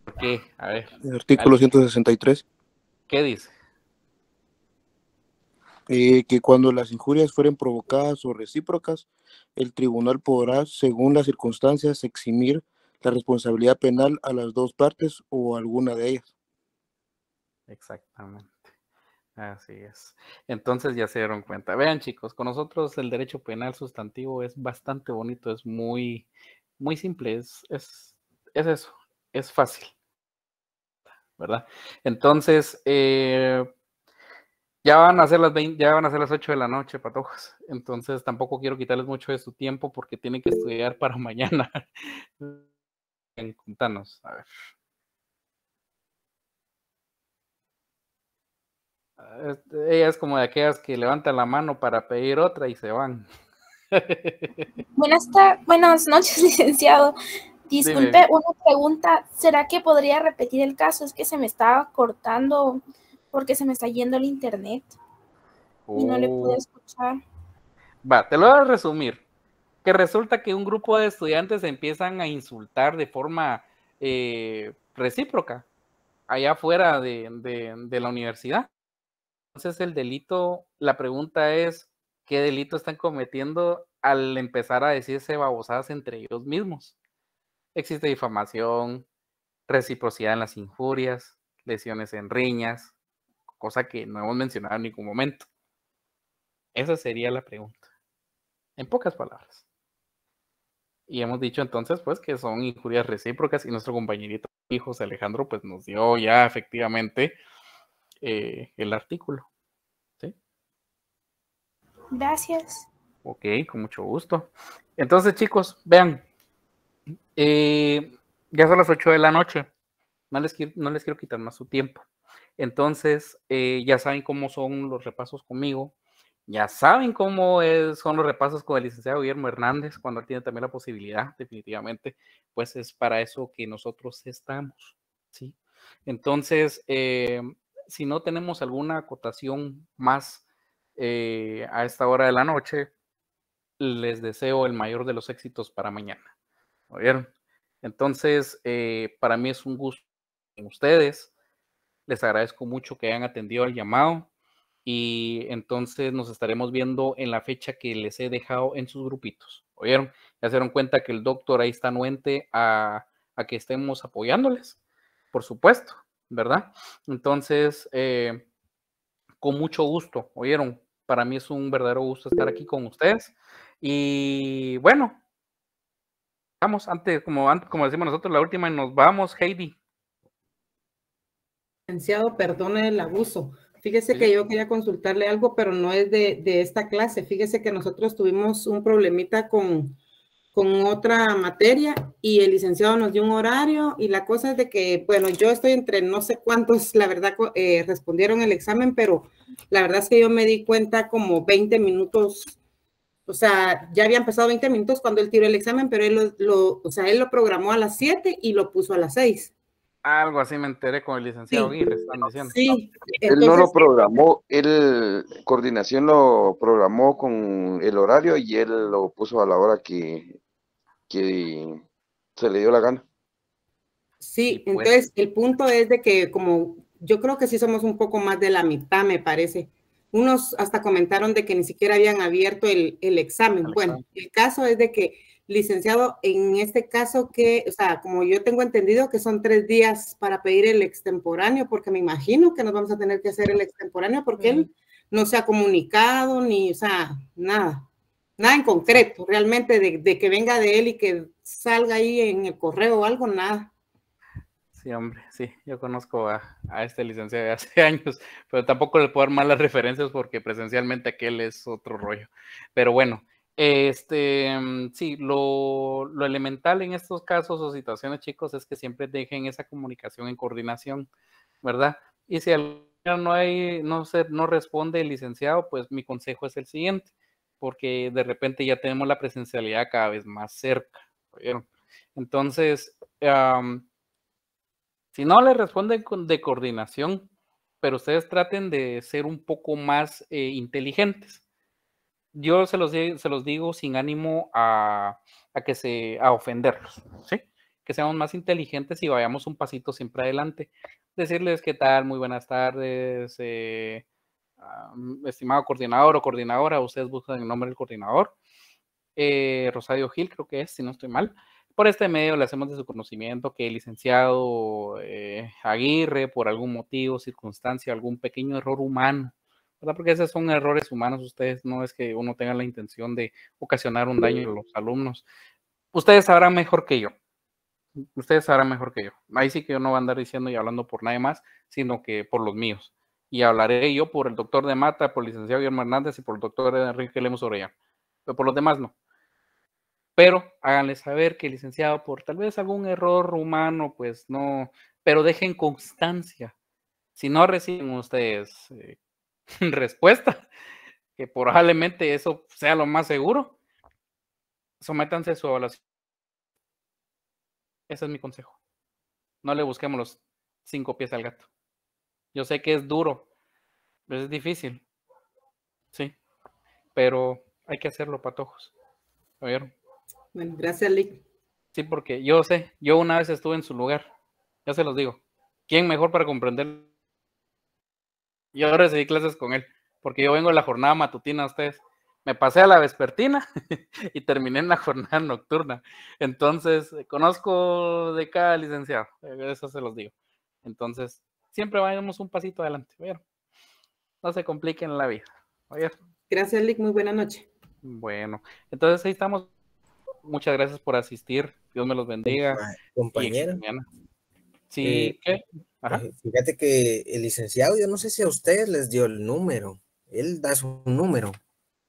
¿Por qué? A ver. artículo 163. ¿Qué dice? Eh, que cuando las injurias fueren provocadas o recíprocas, el tribunal podrá, según las circunstancias, eximir la responsabilidad penal a las dos partes o a alguna de ellas. Exactamente. Así es. Entonces ya se dieron cuenta. Vean, chicos, con nosotros el derecho penal sustantivo es bastante bonito, es muy, muy simple, es, eso, es fácil. ¿Verdad? Entonces, eh, ya van a ser las ya van a ser las 8 de la noche, patojos. Entonces tampoco quiero quitarles mucho de su tiempo porque tienen que estudiar para mañana. Contanos, a ver. Este, ella es como de aquellas que levantan la mano para pedir otra y se van. Buenas, buenas noches, licenciado. Disculpe, una pregunta. ¿Será que podría repetir el caso? Es que se me estaba cortando porque se me está yendo el internet y no le pude oh. escuchar. Va, te lo voy a resumir. Que resulta que un grupo de estudiantes empiezan a insultar de forma eh, recíproca allá afuera de la universidad. Entonces pues, el delito, la pregunta es, ¿qué delito están cometiendo al empezar a decirse babosadas entre ellos mismos? Existe difamación, reciprocidad en las injurias, lesiones en riñas, cosa que no hemos mencionado en ningún momento. Esa sería la pregunta, en pocas palabras. Y hemos dicho entonces, pues, que son injurias recíprocas y nuestro compañerito hijos Alejandro, pues, nos dio ya efectivamente eh, el artículo. Gracias. Ok, con mucho gusto. Entonces, chicos, vean. Eh, ya son las 8 de la noche. No les quiero, no les quiero quitar más su tiempo. Entonces, eh, ya saben cómo son los repasos conmigo. Ya saben cómo son los repasos con el licenciado Guillermo Hernández, cuando él tiene también la posibilidad, definitivamente, pues es para eso que nosotros estamos. ¿sí? Entonces, eh, si no tenemos alguna acotación más eh, a esta hora de la noche. Les deseo el mayor de los éxitos para mañana. ¿Oyeron? Entonces, eh, para mí es un gusto con ustedes. Les agradezco mucho que hayan atendido al llamado y entonces nos estaremos viendo en la fecha que les he dejado en sus grupitos. ¿Oyeron? Ya se dieron cuenta que el doctor ahí está anuente a, que estemos apoyándoles, por supuesto, ¿verdad? Entonces, eh, con mucho gusto, ¿oyeron? Para mí es un verdadero gusto estar aquí con ustedes. Y bueno, vamos, antes, como, como decimos nosotros, la última y nos vamos, Heidi. Licenciado, perdone el abuso. Fíjese que yo quería consultarle algo, pero no es de, esta clase. Fíjese que nosotros tuvimos un problemita con, otra materia y el licenciado nos dio un horario y la cosa es de que, bueno, yo estoy entre no sé cuántos, la verdad, eh, respondieron el examen, pero la verdad es que yo me di cuenta como 20 minutos, o sea, ya habían pasado 20 minutos cuando él tiró el examen, pero él lo, o sea, él lo programó a las 7 y lo puso a las 6. Algo así me enteré con el licenciado sí. están Sí. él no lo programó, él, coordinación lo programó con el horario y él lo puso a la hora que, que se le dio la gana. Sí, pues entonces el punto es de que como yo creo que sí somos un poco más de la mitad, me parece. Unos hasta comentaron de que ni siquiera habían abierto el, examen. bueno, el caso es de que, licenciado, en este caso que, o sea, como yo tengo entendido que son tres días para pedir el extemporáneo, porque me imagino que nos vamos a tener que hacer el extemporáneo porque él no se ha comunicado ni, o sea, nada, nada en concreto, realmente de que venga de él y que salga ahí en el correo o algo, nada. Sí, hombre, sí, yo conozco a, este licenciado de hace años, pero tampoco le puedo dar malas referencias porque presencialmente aquel es otro rollo. Pero bueno, este, mm, sí, lo, elemental en estos casos o situaciones, chicos, es que siempre dejen esa comunicación en coordinación, ¿verdad? Y si no hay, no se, no responde el licenciado, pues mi consejo es el siguiente, porque de repente ya tenemos la presencialidad cada vez más cerca, ¿vieron? Entonces, si no, les responden de coordinación, pero ustedes traten de ser un poco más eh, inteligentes. Yo se los, digo sin ánimo a, que se, ofenderlos, ¿sí? Que seamos más inteligentes y vayamos un pasito siempre adelante. Decirles qué tal, muy buenas tardes, eh, ah, mm, estimado coordinador o coordinadora, ustedes buscan el nombre del coordinador. Eh, Rosario Gil, creo que es, si no estoy mal. Por este medio le hacemos de su conocimiento que el licenciado eh, Aguirre, por algún motivo, circunstancia, algún pequeño error humano, ¿verdad? Porque esos son errores humanos, ustedes no es que uno tenga la intención de ocasionar un daño a los alumnos. Ustedes sabrán mejor que yo. Ustedes sabrán mejor que yo. Ahí sí que yo no voy a andar diciendo y hablando por nadie más, sino que por los míos. Y hablaré yo por el doctor de Mata, por el licenciado Guillermo Hernández y por el doctor Enrique Lemos Orellana. Pero por los demás no pero háganle saber que licenciado por tal vez algún error humano, pues no, pero dejen constancia. Si no reciben ustedes eh, respuesta, que probablemente eso sea lo más seguro, sométanse a su evaluación. Ese es mi consejo. No le busquemos los cinco pies al gato. Yo sé que es duro, es difícil. Sí, pero hay que hacerlo, patojos. ¿Lo vieron? Bueno, gracias, Lick. Sí, porque yo sé, yo una vez estuve en su lugar, ya se los digo. ¿Quién mejor para comprender? Yo recibí clases con él, porque yo vengo de la jornada matutina, a ustedes. Me pasé a la vespertina y terminé en la jornada nocturna. Entonces, conozco de cada licenciado, eso se los digo. Entonces, siempre vayamos un pasito adelante, ¿verdad? No se compliquen la vida, Gracias, Lick, muy buena noche. Bueno, entonces ahí estamos. Muchas gracias por asistir. Dios me los bendiga. Compañera. Sí, eh, ¿qué? Eh, fíjate que el licenciado, yo no sé si a ustedes les dio el número. Él da su número.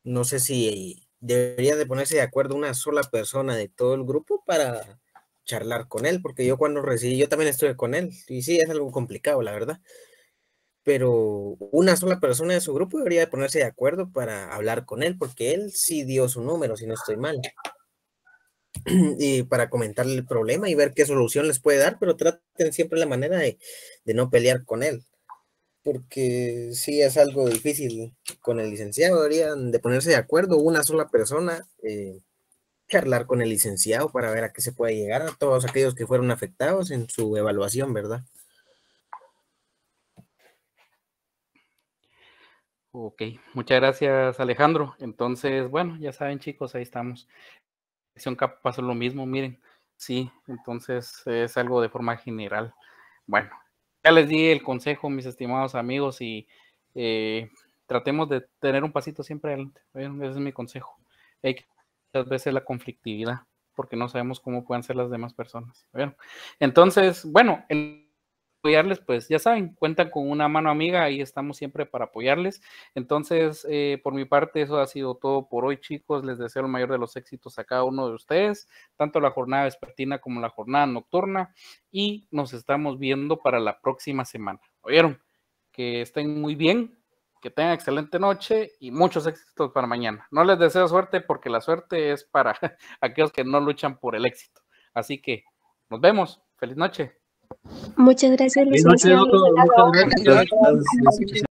No sé si debería de ponerse de acuerdo una sola persona de todo el grupo para charlar con él, porque yo cuando recibí, yo también estuve con él, y sí, es algo complicado, la verdad. Pero una sola persona de su grupo debería de ponerse de acuerdo para hablar con él, porque él sí dio su número, si no estoy mal. y para comentarle el problema y ver qué solución les puede dar, pero traten siempre la manera de, no pelear con él, porque sí es algo difícil con el licenciado, deberían de ponerse de acuerdo una sola persona, eh, charlar con el licenciado para ver a qué se puede llegar a todos aquellos que fueron afectados en su evaluación, ¿verdad? Ok, muchas gracias Alejandro. Entonces, bueno, ya saben chicos, ahí estamos pasó lo mismo, miren. Sí, entonces es algo de forma general. Bueno, ya les di el consejo, mis estimados amigos, y eh, tratemos de tener un pasito siempre adelante. ¿eh? Ese es mi consejo. Hay que muchas veces la conflictividad, porque no sabemos cómo pueden ser las demás personas. Bueno, Entonces, bueno, el apoyarles, pues ya saben, cuentan con una mano amiga, y estamos siempre para apoyarles. Entonces, eh, por mi parte, eso ha sido todo por hoy, chicos. Les deseo el mayor de los éxitos a cada uno de ustedes, tanto la jornada vespertina como la jornada nocturna, y nos estamos viendo para la próxima semana. ¿Oyeron? Que estén muy bien, que tengan excelente noche y muchos éxitos para mañana. No les deseo suerte porque la suerte es para aquellos que no luchan por el éxito. Así que nos vemos. Feliz noche. Muchas gracias, licenciado. Muchas gracias.